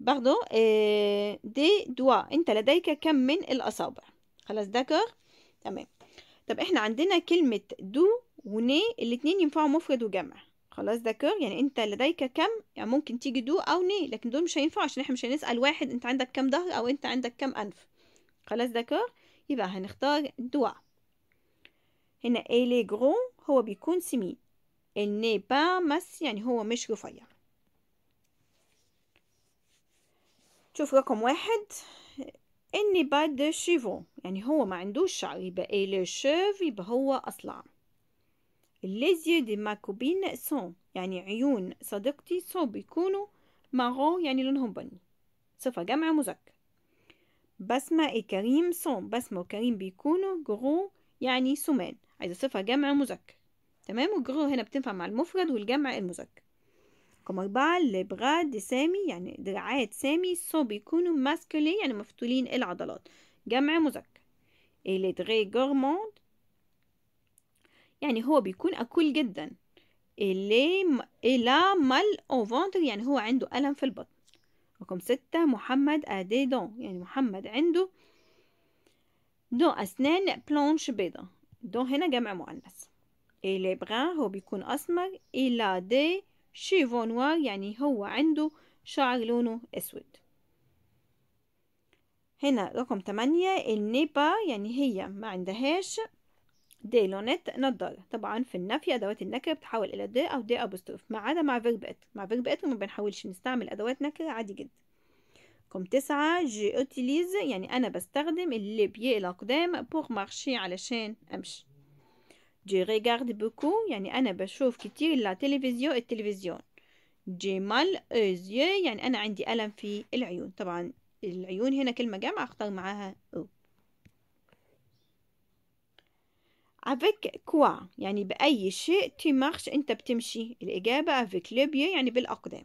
باردون آه، دي دوا أنت لديك كم من الأصابع خلاص داكور تمام طب احنا عندنا كلمة دو وني الاتنين ينفعوا مفرد وجمع خلاص داكور يعني انت لديك كم يعني ممكن تيجي دو او ني لكن دول مش هينفعوا عشان احنا مش هنسأل واحد انت عندك كم ظهر او انت عندك كم انف خلاص داكور يبقى هنختار دوا هنا اي لي غرو هو بيكون سمين الني با مس يعني هو مش رفيع شوف رقم واحد اني با دي شيفو يعني هو ما عندوش شعر يبقى لي إيه؟ شيف يبقى هو اصلع les yeux de ma copine sont يعني عيون صديقتي سو بيكونوا مارون يعني لونهم بني صفة جمع مذكر بسمة كريم سون بسمة وكريم بيكونوا غرو يعني سمان عايزة صفة جمع مذكر تمام والجرو هنا بتنفع مع المفرد والجمع المذكر رقم أربعة لبغاد سامي يعني دراعات سامي سو بيكونوا ماسكولين يعني مفتولين العضلات جمع مذكر إلي دري جورموند يعني هو بيكون أكل جدا إلي إلا مال أو فونتر يعني هو عنده ألم في البطن رقم ستة محمد أدي دون يعني محمد عنده دون أسنان بلونش بيضة دون هنا جمع مؤنث إلي بغان هو بيكون أسمر إلا دي شيفو نوار يعني هو عنده شعر لونه أسود هنا رقم تمانية النيبا يعني هي ما عندهاش دي لونيت نضارة طبعا في النفي أدوات النكرة بتحول إلى دي أو دي أبوستروف ما عدا مع فيرب إت مع فيرب إت ما بنحاولش نستعمل أدوات نكرة عادي جدا رقم تسعة جي اوتيليز يعني أنا بستخدم اللي بيه الأقدام بوغ مارشي علشان أمشي جي ريغارد بوكو يعني أنا بشوف كتير لا تلفزيون التلفزيون جي مال اوزيو يعني أنا عندي ألم في العيون طبعا العيون هنا كلمة جامعة أختار معاها أو افيك كوا يعني بأي شيء تي مارش أنت بتمشي الإجابة افيك le يعني بالأقدام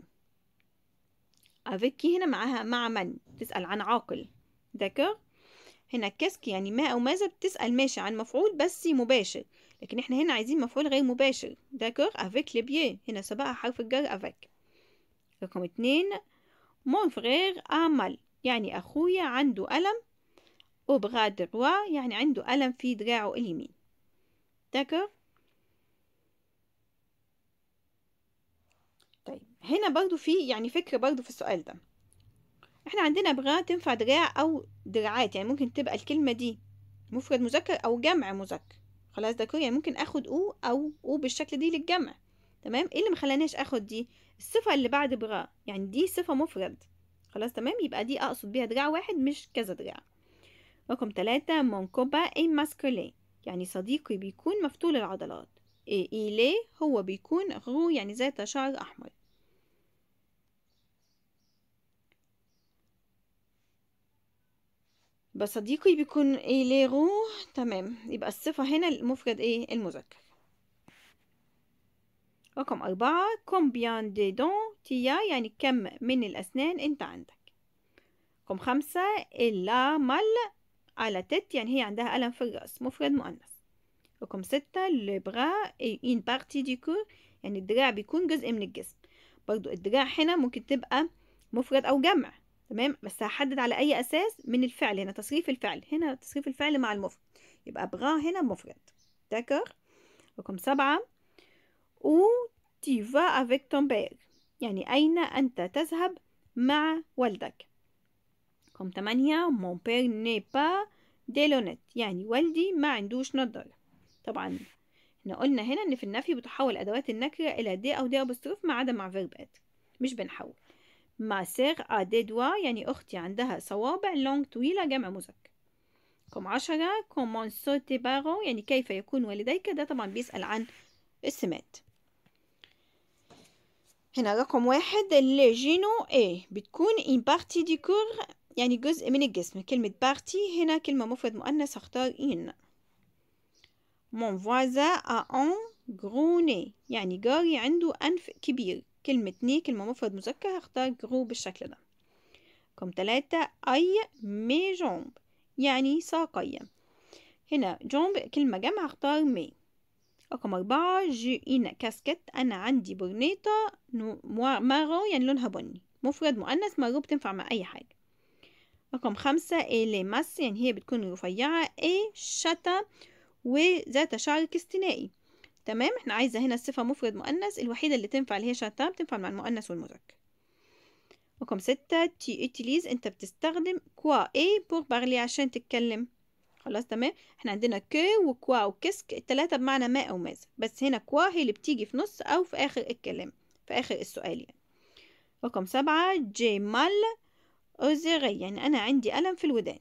avec آه، qui هنا معها مع من تسأل عن عاقل داكور هنا كاسك يعني ما أو ماذا بتسأل ماشي عن مفعول بس مباشر لكن احنا هنا عايزين مفعول غير مباشر داكور avec les pieds هنا سبقها حرف الجر avec رقم اتنين mon frère a يعني أخويا عنده ألم au bras يعني عنده ألم في دراعه اليمين داكور طيب هنا برضو في يعني فكرة برضو في السؤال ده احنا عندنا ابغاء تنفع دراع او دراعات يعني ممكن تبقى الكلمة دي مفرد مذكر او جمع مذكر خلاص ده كوري يعني ممكن اخد او او او بالشكل دي للجمع تمام ايه اللي مخلانيش اخد دي الصفة اللي بعد ابغاء يعني دي صفة مفرد خلاص تمام يبقى دي اقصد بيها دراع واحد مش كذا دراع رقم ثلاثة مونكوبا اي ماسكولي يعني صديقي بيكون مفتول العضلات إيه, إيه ليه هو بيكون غو يعني ذات شعر أحمر يبقى صديقي بيكون إليغو تمام يبقى الصفة هنا المفرد إيه المذكر رقم أربعة كومبيان دي دون تيا يعني كم من الأسنان أنت عندك رقم خمسة إلا مال على تت يعني هي عندها ألم في الرأس مفرد مؤنث رقم ستة لبغا إين بارتي دي كور يعني الدراع بيكون جزء من الجسم برضو الدراع هنا ممكن تبقى مفرد أو جمع تمام بس هحدد على اي اساس من الفعل هنا تصريف الفعل هنا تصريف الفعل مع المفرد يبقى بغا هنا مفرد داكر رقم سبعة و فا افيك تون بير يعني اين انت تذهب مع والدك رقم تمانية مون بير ني با دي لونت يعني والدي ما عندوش نضارة طبعا احنا قلنا هنا ان في النفي بتحول ادوات النكرة الى دي او دي ابوستروف ما عدا مع فيرب ات مش بنحول ما سيغ a des يعني أختي عندها صوابع لونج طويلة جمع مزك كم عشرة كومون سوتي باغو يعني كيف يكون والديك ده طبعا بيسأل عن السمات هنا رقم واحد اللي جينو ايه بتكون ان بارتي دي كور يعني جزء من الجسم كلمة بارتي هنا كلمة مفرد مؤنث هختار ان مون فوازا ا un يعني جاري عنده أنف كبير كلمة ني كلمة مفرد مذكر هختار جرو بالشكل ده رقم تلاتة أي مي جومب يعني ساقية هنا جومب كلمة جمع هختار مي رقم أربعة جي إينا كاسكت أنا عندي برنيطة مارو يعني لونها بني مفرد مؤنث مارو بتنفع مع أي حاجة رقم خمسة إلي ماس يعني هي بتكون رفيعة إي شتا وذات شعر كستنائي تمام احنا عايزة هنا الصفة مفرد مؤنث الوحيدة اللي تنفع اللي هي شاتام بتنفع مع المؤنث والمذكر رقم ستة تي اتليز انت بتستخدم كوا اي بور بارلي عشان تتكلم خلاص تمام احنا عندنا كو وكوا وكسك التلاتة بمعنى ما او ماذا بس هنا كوا هي اللي بتيجي في نص او في اخر الكلام في اخر السؤال يعني رقم سبعة جي مال اوزيغي يعني انا عندي الم في الودان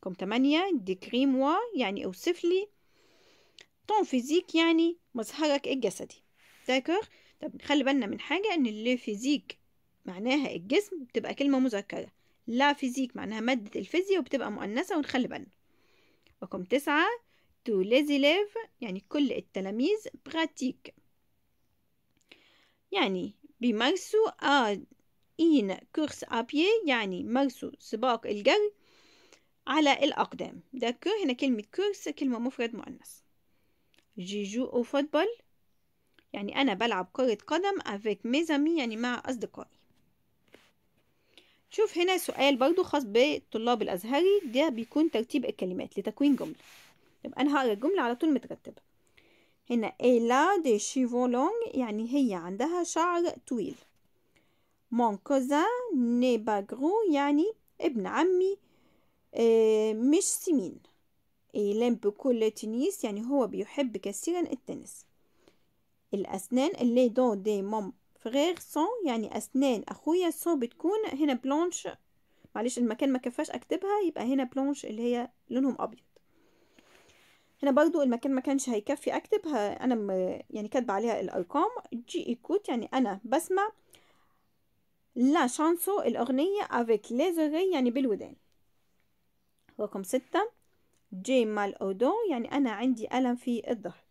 رقم تمانية ديكريموا يعني اوصف لي طون فيزيك يعني مظهرك الجسدي داكور طب نخلي بالنا من حاجة ان اللي فيزيك معناها الجسم بتبقى كلمة مذكرة لا فيزيك معناها مادة الفيزياء وبتبقى مؤنثة ونخلي بالنا رقم تسعة تو ليف يعني كل التلاميذ براتيك يعني بيمارسوا إين كورس أبيي يعني مارسوا سباق الجري على الأقدام ده هنا كلمة كورس كلمة مفرد مؤنث جيجو أو فوتبول يعني أنا بلعب كرة قدم افيك ميزامي يعني مع أصدقائي شوف هنا سؤال برضو خاص بالطلاب الأزهري ده بيكون ترتيب الكلمات لتكوين جملة يبقى أنا هقرا الجملة على طول مترتبة هنا إيلا دي شيفو لونغ يعني هي عندها شعر طويل مون كوزا نيباجرو يعني ابن عمي آه، مش سمين يلعب بكل تنس يعني هو بيحب كثيرا التنس الأسنان اللي دو دي مام فغير سون يعني أسنان أخويا سون بتكون هنا بلونش معلش المكان ما كفاش أكتبها يبقى هنا بلونش اللي هي لونهم أبيض هنا برضو المكان ما كانش هيكفي أكتبها أنا يعني كاتبة عليها الأرقام جي إيكوت يعني أنا بسمع لا شانسو الأغنية افيك ليزوغي يعني بالودان رقم ستة جي مال أودون يعني أنا عندي ألم في الظهر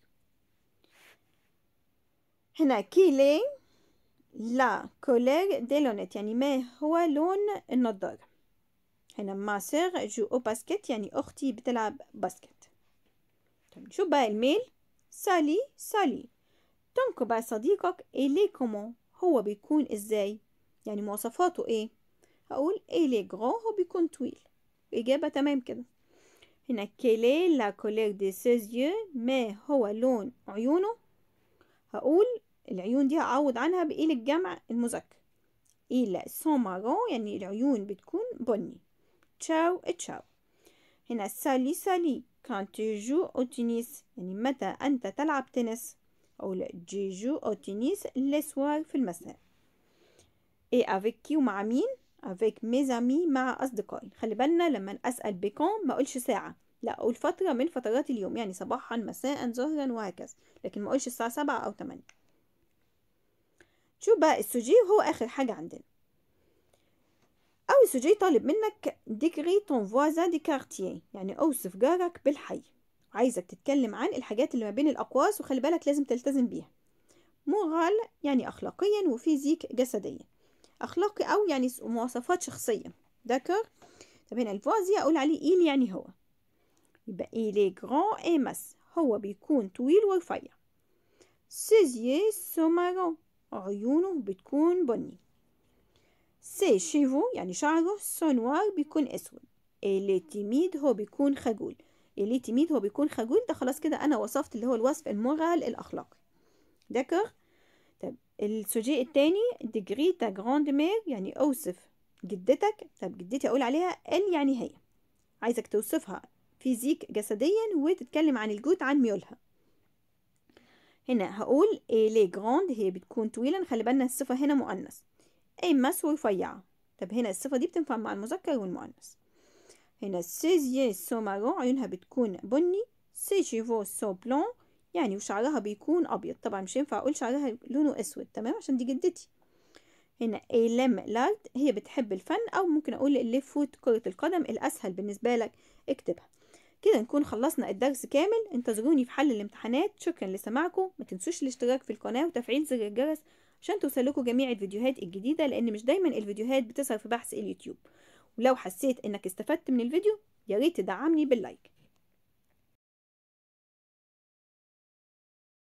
هنا كيلي لا كولير دي لونيت يعني ما هو لون النضارة هنا ما سيغ جو أو باسكت يعني أختي بتلعب باسكت طب نشوف بقى الميل سالي سالي تنكو بقى صديقك إلي كومون هو بيكون إزاي يعني مواصفاته إيه هقول إلي غرو هو بيكون طويل إجابة تمام كده هنا كيلي لا كوليك دي سيز يو ما هو لون عيونه هقول العيون دي هعوض عنها بإيل الجمع المذكر إيل سون مارون يعني العيون بتكون بني تشاو تشاو هنا سالي سالي كان تيجو أو تنس يعني متى أنت تلعب تنس أو جيجو أو تنس لسوار في المساء إيه أفيكي ومع مين avec mes amis مع أصدقائي خلي بالنا لما أسأل بكم ما أقولش ساعة لا أقول فترة من فترات اليوم يعني صباحا مساء ظهرا وهكذا لكن ما أقولش الساعة سبعة أو تمانية شوف بقى السوجي هو آخر حاجة عندنا أو السوجي طالب منك ديكري تون فوازا دي كارتيه يعني أوصف جارك بالحي عايزك تتكلم عن الحاجات اللي ما بين الأقواس وخلي بالك لازم تلتزم بيها مورال يعني أخلاقيا وفيزيك جسديا أخلاقي أو يعني مواصفات شخصية داكور طب هنا الفوازي أقول عليه إيل يعني هو يبقى إيلي جران إي مس هو بيكون طويل ورفيع سيزيه سومارون عيونه بتكون بني سي شيفو يعني شعره سونوار بيكون أسود إيلي تيميد هو بيكون خجول إيلي تيميد هو بيكون خجول ده خلاص كده أنا وصفت اللي هو الوصف المورال الأخلاقي داكور السوجي التاني ديجري تا جراند مير يعني اوصف جدتك طب جدتي اقول عليها ال يعني هي عايزك توصفها فيزيك جسديا وتتكلم عن الجوت عن ميولها هنا هقول ايه لي جراند هي بتكون طويلة خلي بالنا الصفة هنا مؤنث اي مس ورفيعة طب هنا الصفة دي بتنفع مع المذكر والمؤنث هنا سيزيي سو مارون عيونها بتكون بني سي شيفو سو بلون يعني وشعرها بيكون أبيض طبعا مش ينفع أقول شعرها لونه أسود تمام عشان دي جدتي هنا إيلام لارد هي بتحب الفن أو ممكن أقول فوت كرة القدم الأسهل بالنسبة لك اكتبها كده نكون خلصنا الدرس كامل انتظروني في حل الامتحانات شكرا لسماعكم ما تنسوش الاشتراك في القناة وتفعيل زر الجرس عشان توصلكوا جميع الفيديوهات الجديدة لأن مش دايما الفيديوهات بتظهر في بحث اليوتيوب ولو حسيت إنك استفدت من الفيديو ياريت تدعمني باللايك